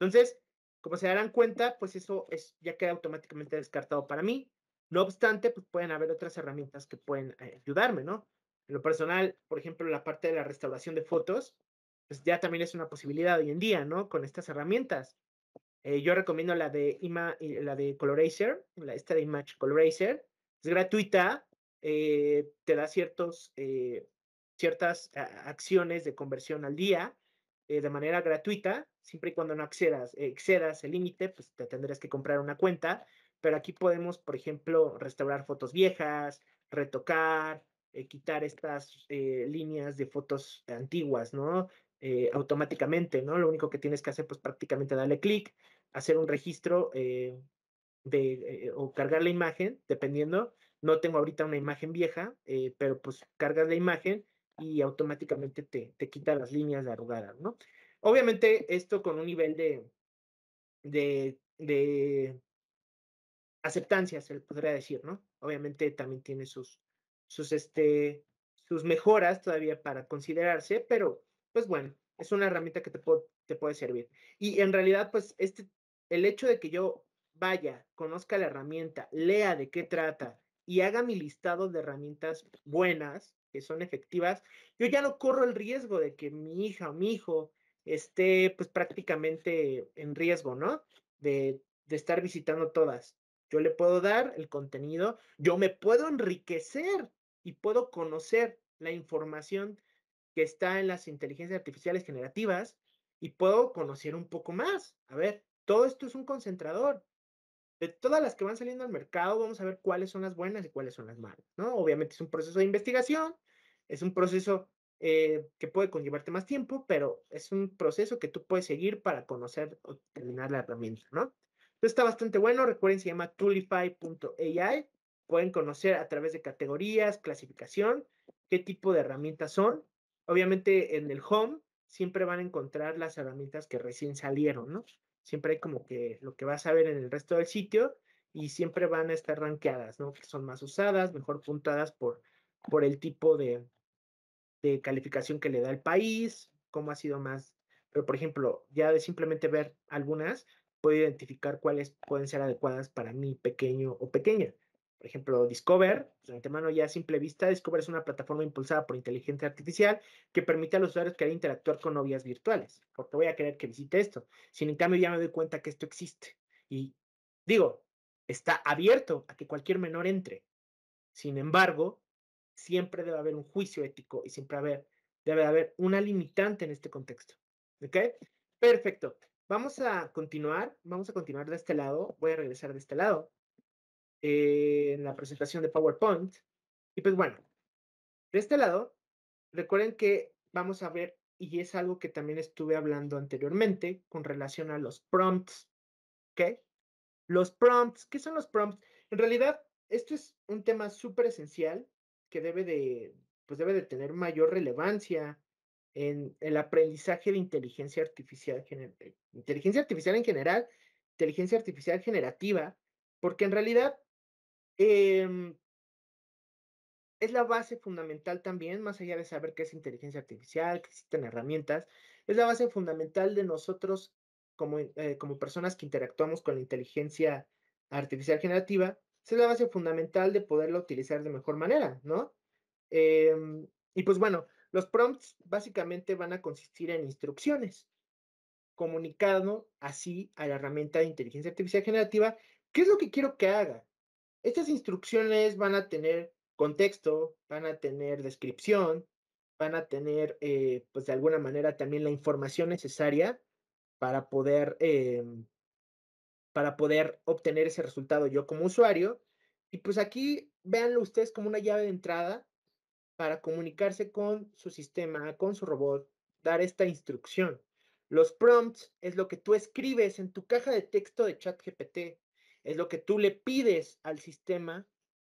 [SPEAKER 2] Entonces, como se darán cuenta, pues eso es, ya queda automáticamente descartado para mí. No obstante, pues pueden haber otras herramientas que pueden eh, ayudarme, ¿no? En lo personal, por ejemplo, la parte de la restauración de fotos, pues ya también es una posibilidad hoy en día, ¿no? Con estas herramientas. Eh, yo recomiendo la de, Ima, eh, la de Colorizer, la, esta de Image Colorizer. Es gratuita, te da ciertos, ciertas acciones de conversión al día eh, de manera gratuita, siempre y cuando no accedas, eh, excedas el límite, pues te tendrás que comprar una cuenta, pero aquí podemos, por ejemplo, restaurar fotos viejas, retocar, eh, quitar estas líneas de fotos antiguas, ¿no? automáticamente, ¿no? Lo único que tienes que hacer, pues prácticamente darle clic, hacer un registro de, o cargar la imagen, dependiendo. No tengo ahorita una imagen vieja, pero pues cargas la imagen y automáticamente te, quita las líneas de arrugada, ¿no? Obviamente esto con un nivel de, de, de aceptancia, se podría decir, ¿no? Obviamente también tiene sus, sus, este, sus mejoras todavía para considerarse, pero pues bueno, es una herramienta que te, te puede servir. Y en realidad, pues este, el hecho de que yo vaya, conozca la herramienta, lea de qué trata y haga mi listado de herramientas buenas, son efectivas, yo ya no corro el riesgo de que mi hija o mi hijo esté pues prácticamente en riesgo, ¿no? De, de estar visitando todas. Yo le puedo dar el contenido, yo me puedo enriquecer y puedo conocer la información que está en las inteligencias artificiales generativas y puedo conocer un poco más. A ver, todo esto es un concentrador. De todas las que van saliendo al mercado, vamos a ver cuáles son las buenas y cuáles son las malas, ¿no? Obviamente es un proceso de investigación, es un proceso eh, que puede conllevarte más tiempo, pero es un proceso que tú puedes seguir para conocer o terminar la herramienta, ¿no? Entonces está bastante bueno. Recuerden, se llama Toolify.ai. Pueden conocer a través de categorías, clasificación, qué tipo de herramientas son. Obviamente en el home siempre van a encontrar las herramientas que recién salieron, ¿no? Siempre hay como que lo que vas a ver en el resto del sitio y siempre van a estar rankeadas, ¿no? Que son más usadas, mejor puntadas por, por el tipo de, de este, calificación que le da el país, cómo ha sido más. Pero, por ejemplo, ya de simplemente ver algunas, puedo identificar cuáles pueden ser adecuadas para mí, pequeño o pequeña. Por ejemplo, Discover, pues, de antemano ya a simple vista, Discover es una plataforma impulsada por inteligencia artificial que permite a los usuarios querer e interactuar con novias virtuales, porque voy a querer que visite esto. Sin en cambio, ya me doy cuenta que esto existe. Y digo, está abierto a que cualquier menor entre. Sin embargo, siempre debe haber un juicio ético y siempre haber, debe haber una limitante en este contexto. ¿Ok? Perfecto. Vamos a continuar, vamos a continuar de este lado, voy a regresar de este lado eh, en la presentación de PowerPoint. Y pues bueno, de este lado, recuerden que vamos a ver, y es algo que también estuve hablando anteriormente con relación a los prompts, ¿ok? Los prompts, ¿qué son los prompts? En realidad, esto es un tema súper esencial debe de, pues debe de tener mayor relevancia en el aprendizaje de inteligencia artificial, eh, inteligencia artificial en general, inteligencia artificial generativa, porque en realidad em, es la base fundamental también, más allá de saber qué es inteligencia artificial, que existen herramientas, es la base fundamental de nosotros como, eh, como personas que interactuamos con la inteligencia artificial generativa, esa es la base fundamental de poderlo utilizar de mejor manera, ¿no? Em, y pues bueno, los prompts básicamente van a consistir en instrucciones, comunicando así a la herramienta de inteligencia artificial generativa, ¿qué es lo que quiero que haga? Estas instrucciones van a tener contexto, van a tener descripción, van a tener, eh, pues de alguna manera, también la información necesaria para poder... Em, para poder obtener ese resultado yo como usuario. Y pues aquí véanlo ustedes como una llave de entrada para comunicarse con su sistema, con su robot, dar esta instrucción. Los prompts es lo que tú escribes en tu caja de texto de ChatGPT, es lo que tú le pides al sistema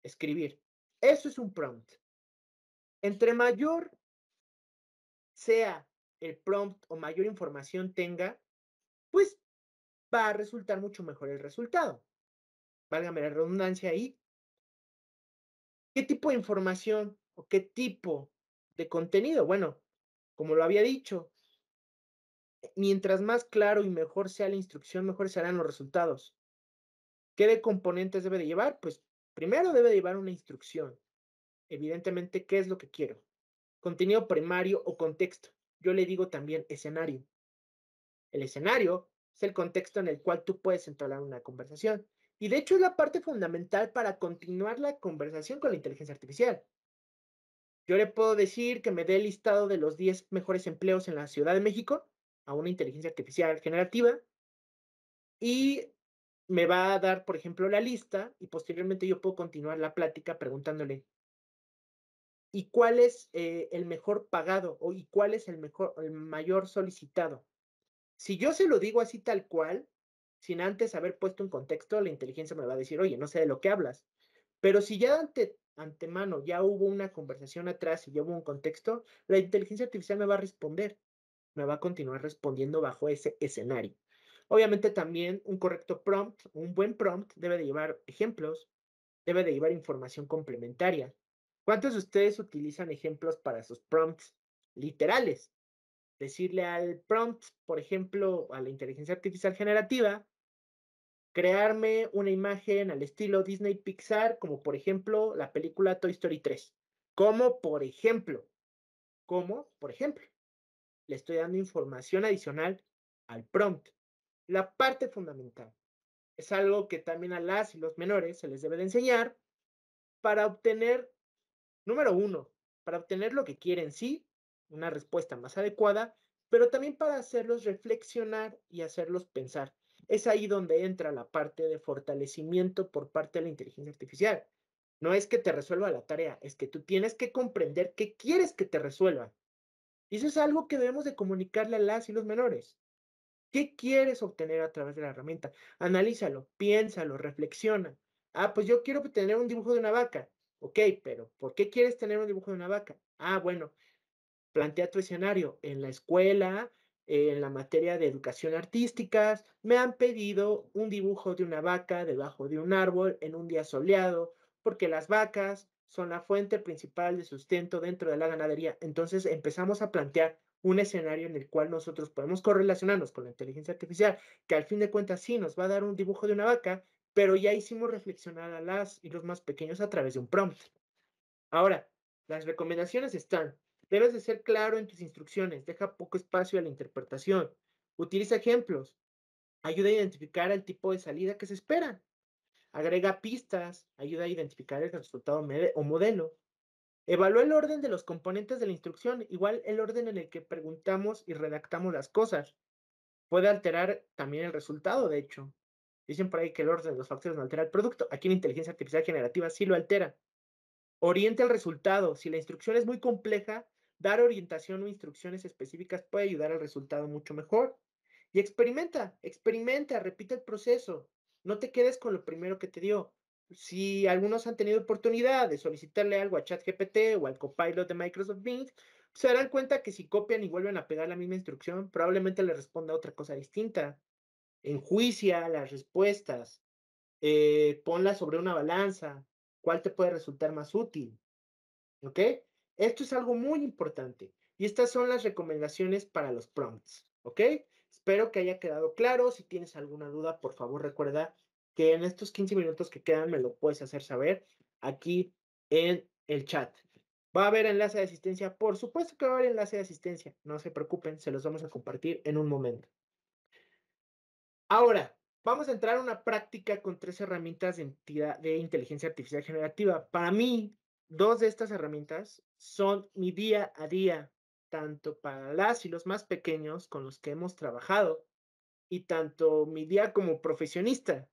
[SPEAKER 2] escribir.
[SPEAKER 1] Eso es un prompt. Entre mayor sea el prompt o mayor información tenga, pues va a resultar mucho mejor el resultado. Válgame la redundancia ahí.
[SPEAKER 2] ¿Qué tipo de información o qué tipo de contenido? Bueno, como lo había dicho, eh, mientras más claro y mejor sea la instrucción, mejor serán los resultados. ¿Qué de componentes debe de llevar? Pues primero debe de llevar una instrucción. Evidentemente, ¿qué es lo que quiero? Contenido primario o contexto. Yo le digo también escenario. El escenario es el contexto en el cual tú puedes entablar una conversación. Y de hecho es la parte fundamental para continuar la conversación con la inteligencia artificial. Yo le puedo decir que me dé el listado de los 10 mejores empleos en la Ciudad de México a una inteligencia artificial generativa y me va a dar, por ejemplo, la lista y posteriormente yo puedo continuar la plática preguntándole, ¿y cuál es eh, el mejor pagado o, y cuál es el, mejor, el mayor solicitado? Si yo se lo digo así tal cual, sin antes haber puesto un contexto, la inteligencia me va a decir, oye, no sé de lo que hablas. Pero si ya ante, antemano ya hubo una conversación atrás y ya hubo un contexto, la inteligencia artificial me va a responder, me va a continuar respondiendo bajo ese escenario. Obviamente también un correcto prompt, un buen prompt debe de llevar ejemplos, debe de llevar información complementaria. ¿Cuántos de ustedes utilizan ejemplos para sus prompts literales? decirle al prompt, por ejemplo, a la inteligencia artificial generativa, crearme una imagen al estilo Disney Pixar, como por ejemplo la película Toy Story 3. Como por ejemplo, como por ejemplo, le estoy dando información adicional al prompt. La parte fundamental es algo que también a las y los menores se les debe de enseñar para obtener, número uno, para obtener lo que quieren, sí, una respuesta más adecuada, pero también para hacerlos reflexionar y hacerlos pensar. Es ahí donde entra la parte de fortalecimiento por parte de la inteligencia artificial. No es que te resuelva la tarea, es que tú tienes que comprender qué quieres que te resuelva. Y eso es algo que debemos de comunicarle a las y los menores. ¿Qué quieres obtener a través de la herramienta? Analízalo, piénsalo, reflexiona. Ah, pues yo quiero tener un dibujo de una vaca. Ok, pero ¿por qué quieres tener un dibujo de una vaca? Ah, bueno, plantea tu escenario en la escuela, en la materia de educación artísticas, me han pedido un dibujo de una vaca debajo de un árbol en un día soleado, porque las vacas son la fuente principal de sustento dentro de la ganadería. Entonces empezamos a plantear un escenario en el cual nosotros podemos correlacionarnos con la inteligencia artificial, que al fin de cuentas sí nos va a dar un dibujo de una vaca, pero ya hicimos reflexionar a las y los más pequeños a través de un prompt. Ahora, las recomendaciones están Debes de ser claro en tus instrucciones, deja poco espacio a la interpretación, utiliza ejemplos, ayuda a identificar el tipo de salida que se espera, agrega pistas, ayuda a identificar el resultado o modelo, evalúa el orden de los componentes de la instrucción, igual el orden en el que preguntamos y redactamos las cosas. Puede alterar también el resultado, de hecho. Dicen por ahí que el orden de los factores no altera el producto. Aquí en inteligencia artificial generativa sí lo altera. Orienta el resultado. Si la instrucción es muy compleja, Dar orientación o instrucciones específicas puede ayudar al resultado mucho mejor. Y experimenta, experimenta, repite el proceso. No te quedes con lo primero que te dio. Si algunos han tenido oportunidad de solicitarle algo a ChatGPT o al copilot de Microsoft Bing, se darán cuenta que si copian y vuelven a pegar la misma instrucción, probablemente le responda otra cosa distinta. Enjuicia las respuestas, Ponla eh, ponlas sobre una balanza, cuál te puede resultar más útil. ¿Ok? Esto es algo muy importante y estas son las recomendaciones para los prompts, ¿ok? Espero que haya quedado claro. Si tienes alguna duda, por favor recuerda que en estos 15 minutos que quedan me lo puedes hacer saber aquí en el chat. Va a haber enlace de asistencia, por supuesto que va a haber enlace de asistencia, no se preocupen, se los vamos a compartir en un momento. Ahora, vamos a entrar a una práctica con tres herramientas de, de inteligencia artificial generativa. Para mí, dos de estas herramientas son mi día a día, tanto para las y los más pequeños con los que hemos trabajado, y tanto mi día como profesionista.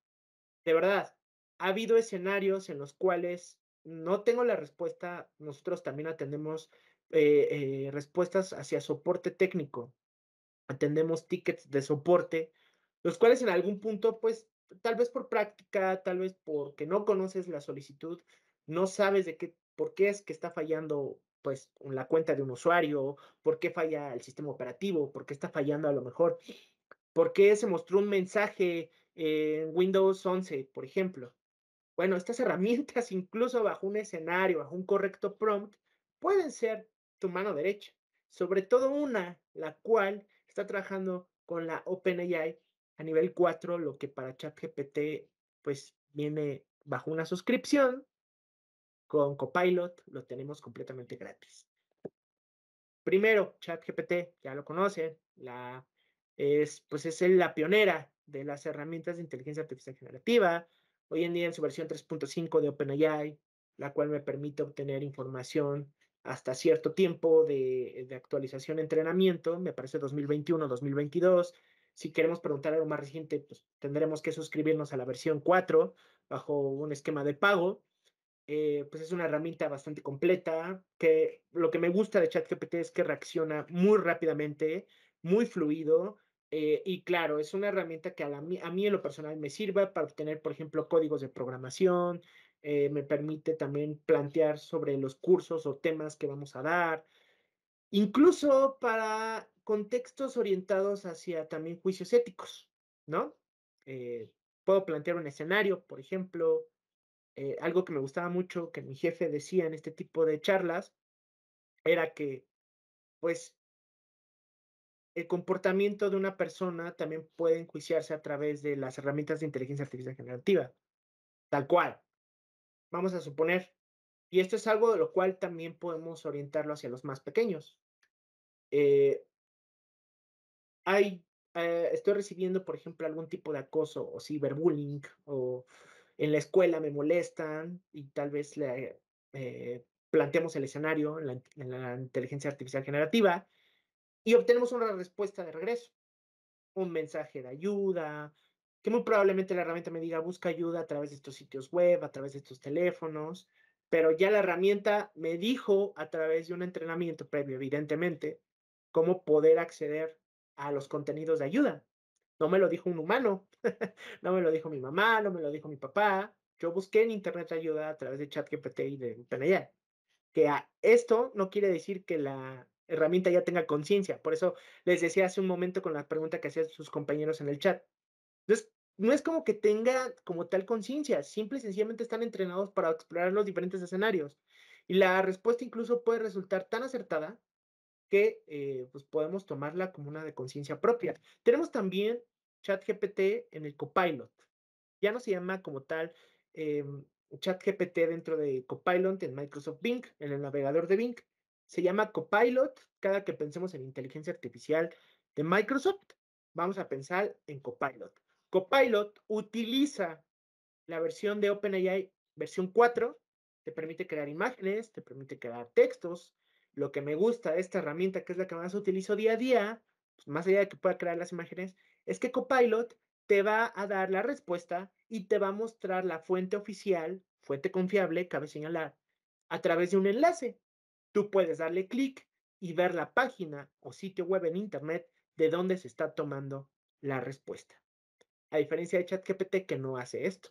[SPEAKER 2] De verdad, ha habido escenarios en los cuales no tengo la respuesta, nosotros también atendemos eh, eh, respuestas hacia soporte técnico, atendemos tickets de soporte, los cuales en algún punto, pues, tal vez por práctica, tal vez porque no conoces la solicitud, no sabes de qué por qué es que está fallando pues la cuenta de un usuario, por qué falla el sistema operativo, por qué está fallando a lo mejor, por qué se mostró un mensaje en Windows 11, por ejemplo. Bueno, estas [laughs] herramientas, incluso bajo un escenario, bajo un correcto prompt, pueden ser tu mano derecha, sobre todo una, la cual está trabajando con la OpenAI a nivel 4, lo que para ChatGPT pues viene bajo una suscripción, con Copilot lo tenemos completamente gratis. Primero, ChatGPT, ya lo conocen, es, pues es la pionera de las herramientas de inteligencia artificial generativa. Hoy en día en su versión 3.5 de OpenAI, la cual me permite obtener información hasta cierto tiempo de, actualización, entrenamiento, me parece 2021, 2022. Si queremos preguntar algo más reciente, pues, tendremos que suscribirnos a la versión 4 bajo un esquema de pago. Eh, pues es una herramienta bastante completa, que lo que me gusta de ChatGPT es que reacciona muy rápidamente, muy fluido, eh, y claro, es una herramienta que a, mí en lo personal me sirve para obtener, por ejemplo, códigos de programación, eh, me permite también plantear sobre los cursos o temas que vamos a dar, incluso para contextos orientados hacia también juicios éticos, ¿no? puedo plantear un escenario, por ejemplo, eh, algo que me gustaba mucho que mi jefe decía en este tipo de charlas era que, pues, el comportamiento de una persona también puede enjuiciarse a través de las herramientas de inteligencia artificial generativa. Tal cual. Vamos a suponer. Y esto es algo de lo cual también podemos orientarlo hacia los más pequeños. Eh hay, eh, estoy recibiendo, por ejemplo, algún tipo de acoso o ciberbullying o en la escuela me molestan y tal vez le, eh, planteamos el escenario en la, en la, inteligencia artificial generativa y obtenemos una respuesta de regreso, un mensaje de ayuda, que muy probablemente la herramienta me diga busca ayuda a través de estos sitios web, a través de estos teléfonos, pero ya la herramienta me dijo a través de un entrenamiento previo, evidentemente, cómo poder acceder a los contenidos de ayuda. No me lo dijo un humano, [laughs] no me lo dijo mi mamá, no me lo dijo mi papá. Yo busqué en internet ayuda a través de ChatGPT y de OpenAI. Que a esto no quiere decir que la herramienta ya tenga conciencia. Por eso les decía hace un momento con la pregunta que hacían sus compañeros en el chat. Entonces, no es como que tenga como tal conciencia, simple y sencillamente están entrenados para explorar los diferentes escenarios. Y la respuesta incluso puede resultar tan acertada que eh, pues podemos tomarla como una de conciencia propia. Tenemos también ChatGPT en el Copilot. Ya no se llama como tal em, ChatGPT dentro de Copilot en Microsoft Bing, en el navegador de Bing. Se llama Copilot. Cada que pensemos en inteligencia artificial de Microsoft, vamos a pensar en Copilot. Copilot utiliza la versión de OpenAI, versión 4, te permite crear imágenes, te permite crear textos. Lo que me gusta de esta herramienta, que es la que más utilizo día a día, pues, más allá de que pueda crear las imágenes, es que Copilot te va a dar la respuesta y te va a mostrar la fuente oficial, fuente confiable, cabe señalar, a través de un enlace. Tú puedes darle clic y ver la página o sitio web en Internet de donde se está tomando la respuesta. A diferencia de ChatGPT que no hace esto.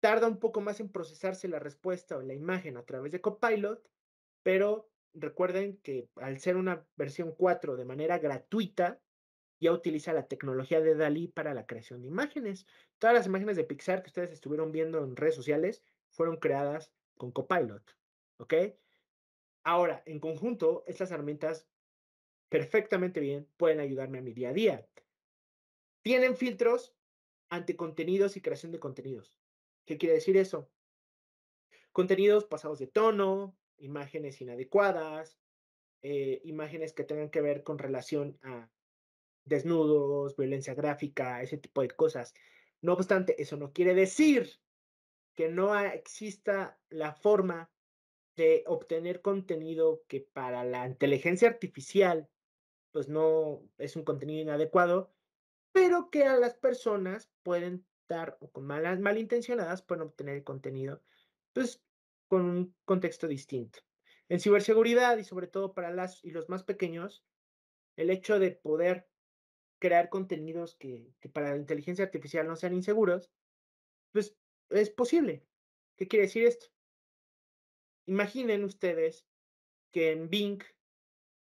[SPEAKER 2] Tarda un poco más en procesarse la respuesta o la imagen a través de Copilot, pero recuerden que al ser una versión 4 de manera gratuita, ya utiliza la tecnología de Dalí para la creación de imágenes. Todas las imágenes de Pixar que ustedes estuvieron viendo en redes sociales fueron creadas con Copilot, ¿ok? Ahora, en conjunto, estas herramientas perfectamente bien pueden ayudarme a mi día a día. Tienen filtros ante contenidos y creación de contenidos. ¿Qué quiere decir eso? Contenidos pasados de tono, imágenes inadecuadas, eh, imágenes que tengan que ver con relación a desnudos, violencia gráfica, ese tipo de cosas. No obstante, eso no quiere decir que no exista la forma de obtener contenido que para la inteligencia artificial pues no es un contenido inadecuado, pero que a las personas pueden dar, o con malas, malintencionadas, pueden obtener el contenido pues con un contexto distinto. En ciberseguridad y sobre todo para las y los más pequeños,
[SPEAKER 1] el hecho de poder crear contenidos que, para la inteligencia artificial no sean inseguros, pues es posible. ¿Qué quiere decir esto? Imaginen ustedes que en Bing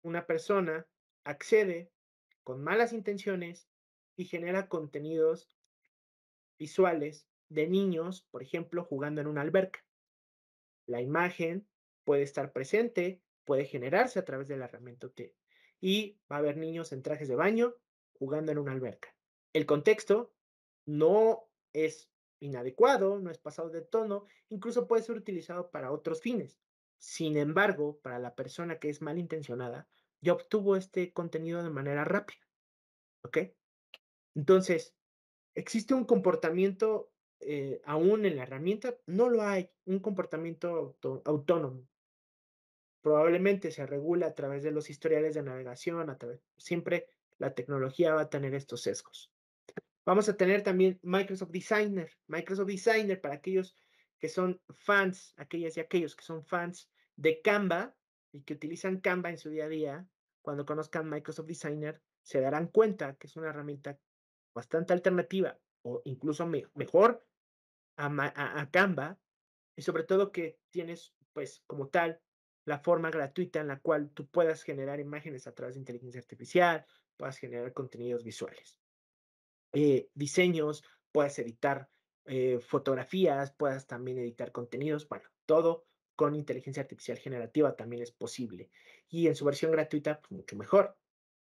[SPEAKER 1] una persona
[SPEAKER 2] accede con malas intenciones y genera contenidos visuales de niños, por ejemplo, jugando en una alberca. La imagen puede estar presente, puede generarse a través de la herramienta Y va a haber niños en trajes de baño jugando en una alberca. El contexto no es inadecuado, no es pasado de tono, incluso puede ser utilizado para otros fines. Sin embargo, para la persona que es malintencionada, ya obtuvo este contenido de manera rápida. ¿Ok? Entonces, ¿existe un comportamiento eh, aún en la herramienta? No lo hay, un comportamiento autónomo. Probablemente se regula a través de los historiales de navegación, a través, siempre la tecnología va a tener estos sesgos. Vamos a tener también Microsoft Designer. Microsoft Designer para aquellos que son fans, aquellas y aquellos que son fans de Canva y que utilizan Canva en su día a día, cuando conozcan Microsoft Designer, se darán cuenta que es una herramienta bastante alternativa o incluso mejor a, a Canva y sobre todo que tienes, pues, como tal, la forma gratuita en la cual tú puedas generar imágenes a través de inteligencia artificial, puedas generar contenidos visuales. Eh, diseños, puedes editar eh, fotografías, puedas también editar contenidos, bueno, todo con inteligencia artificial generativa también es posible. Y en su versión gratuita, pues mucho mejor.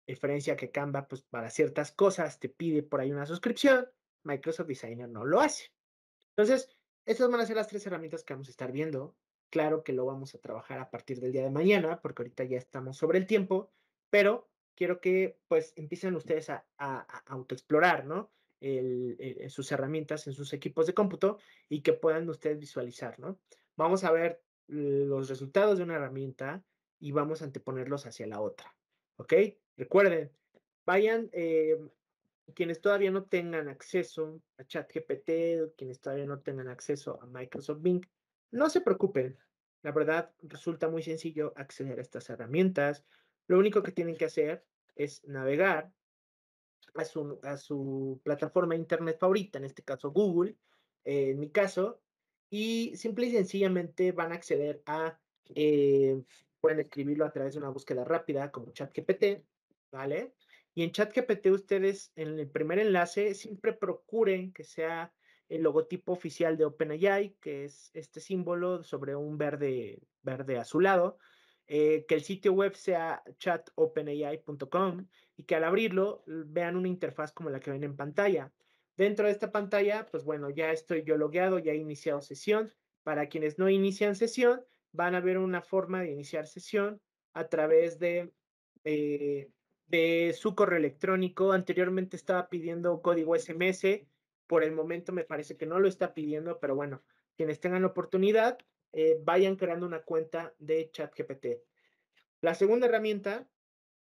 [SPEAKER 2] Diferencia que Canva, pues para ciertas cosas te pide por ahí una suscripción, Microsoft Designer no lo hace. Entonces, estas van a ser las tres herramientas que vamos a estar viendo. Claro que lo vamos a trabajar a partir del día de mañana, porque ahorita ya estamos sobre el tiempo, pero quiero que pues empiecen ustedes a, autoexplorar, ¿no? sus herramientas en sus equipos de cómputo y que puedan ustedes visualizar, ¿no? Vamos a ver los resultados de una herramienta y vamos a anteponerlos hacia la otra, ¿ok? Recuerden, vayan, em, quienes todavía no tengan acceso a ChatGPT, quienes todavía no tengan acceso a Microsoft Bing, no se preocupen, la verdad resulta muy sencillo acceder a estas herramientas, lo único que tienen que hacer es navegar a su, plataforma de internet favorita, en este caso Google, en mi caso, y simple y sencillamente van a acceder a, eh, pueden escribirlo a través de una búsqueda rápida como ChatGPT, ¿vale? Y en ChatGPT ustedes en el primer enlace siempre procuren que sea el logotipo oficial de OpenAI, que es este símbolo sobre un verde, verde azulado, eh, que el sitio web sea chatopenai.com y que al abrirlo vean una interfaz como la que ven en pantalla. Dentro de esta pantalla, pues bueno, ya estoy yo logueado, ya he iniciado sesión. Para quienes no inician sesión, van a ver una forma de iniciar sesión a través de, eh, de su correo electrónico. Anteriormente estaba pidiendo código SMS, por el momento me parece que no lo está pidiendo, pero bueno, quienes tengan la oportunidad, eh, vayan creando una cuenta de ChatGPT. La segunda herramienta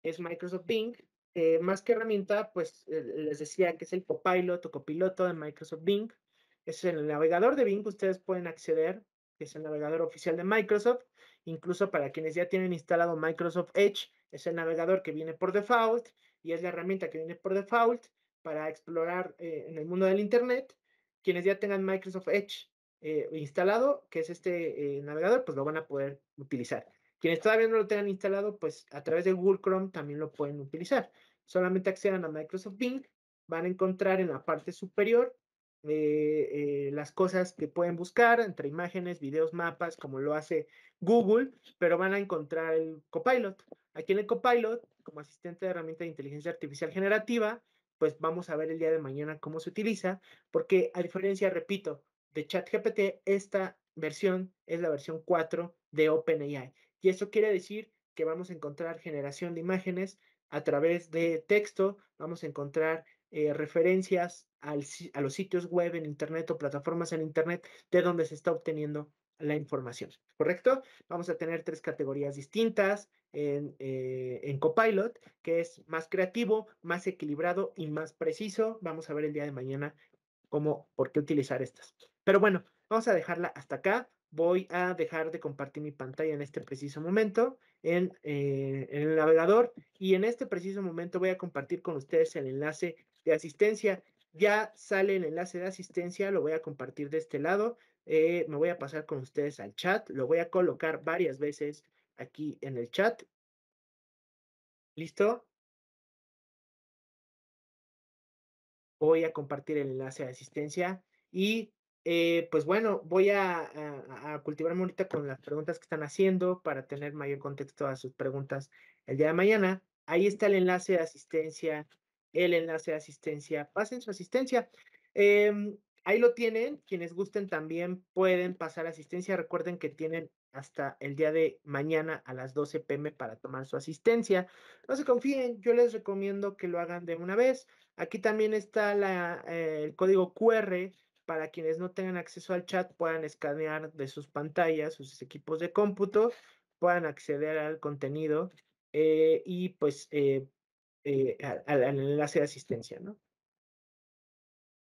[SPEAKER 2] es Microsoft Bing. Eh, más que herramienta, pues eh, les decía que es el copiloto, o copiloto de Microsoft Bing. Es el navegador de Bing ustedes pueden acceder, es el navegador oficial de Microsoft. Incluso para quienes ya tienen instalado Microsoft Edge, es el navegador que viene por default y es la herramienta que viene por default para explorar en el mundo del Internet. Quienes ya tengan Microsoft Edge eh, instalado, que es este eh, navegador, pues lo van a poder utilizar. Quienes todavía no lo tengan instalado, pues a través de Google Chrome también lo pueden utilizar. Solamente accedan a Microsoft Bing, van a encontrar en la parte superior eh, las cosas que pueden buscar entre imágenes, videos, mapas, como lo hace Google, pero van a encontrar el Copilot. Aquí en el Copilot, como asistente de herramienta de inteligencia artificial generativa, pues vamos a ver el día de mañana cómo se utiliza, porque a diferencia, repito, de ChatGPT, esta versión es la versión 4 de OpenAI. Y eso quiere decir que vamos a encontrar generación de imágenes a través de texto, vamos a encontrar eh, referencias a los sitios web en Internet o plataformas en Internet de donde se está obteniendo la información, ¿correcto? Vamos a tener tres categorías distintas en, eh, en, Copilot, que es más creativo, más equilibrado y más preciso. Vamos a ver el día de mañana cómo, por qué utilizar estas. Pero bueno, vamos a dejarla hasta acá. Voy a dejar de compartir mi pantalla en este preciso momento eh, en, el navegador y en este preciso momento voy a compartir con ustedes el enlace de asistencia. Ya sale el enlace de asistencia, lo voy a compartir de este lado. Eh, me voy a pasar con ustedes al chat, lo voy a colocar
[SPEAKER 1] varias veces aquí en el chat. ¿Listo? Voy a compartir el enlace de asistencia y eh, pues bueno, voy a, cultivarme ahorita con las preguntas que
[SPEAKER 2] están haciendo para tener mayor contexto a sus preguntas el día de mañana. Ahí está el enlace de asistencia, el enlace de asistencia. Pasen su asistencia. Em, ahí lo tienen. Quienes gusten también pueden pasar asistencia. Recuerden que tienen hasta el día de mañana a las 12 pm para tomar su asistencia. No se confíen, yo les recomiendo que lo hagan de una vez. Aquí también está eh, el código QR para quienes no tengan acceso al chat puedan escanear de sus pantallas, sus equipos de cómputo, puedan acceder al contenido eh, y pues eh,
[SPEAKER 1] eh, al, enlace de asistencia, ¿no?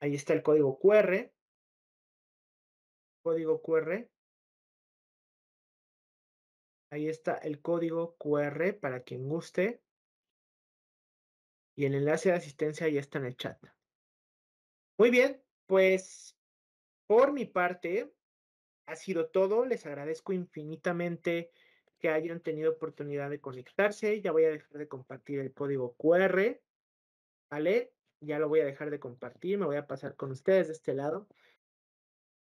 [SPEAKER 1] Ahí está el código QR. Código QR. Ahí está el código QR para quien guste. Y el enlace de asistencia ya está en el chat. Muy bien, pues por mi parte, ha sido todo. Les agradezco infinitamente
[SPEAKER 2] que hayan tenido oportunidad de conectarse. Ya voy a dejar de compartir el código
[SPEAKER 1] QR, ¿vale? Ya lo voy a dejar de compartir, me voy a pasar con ustedes de este lado.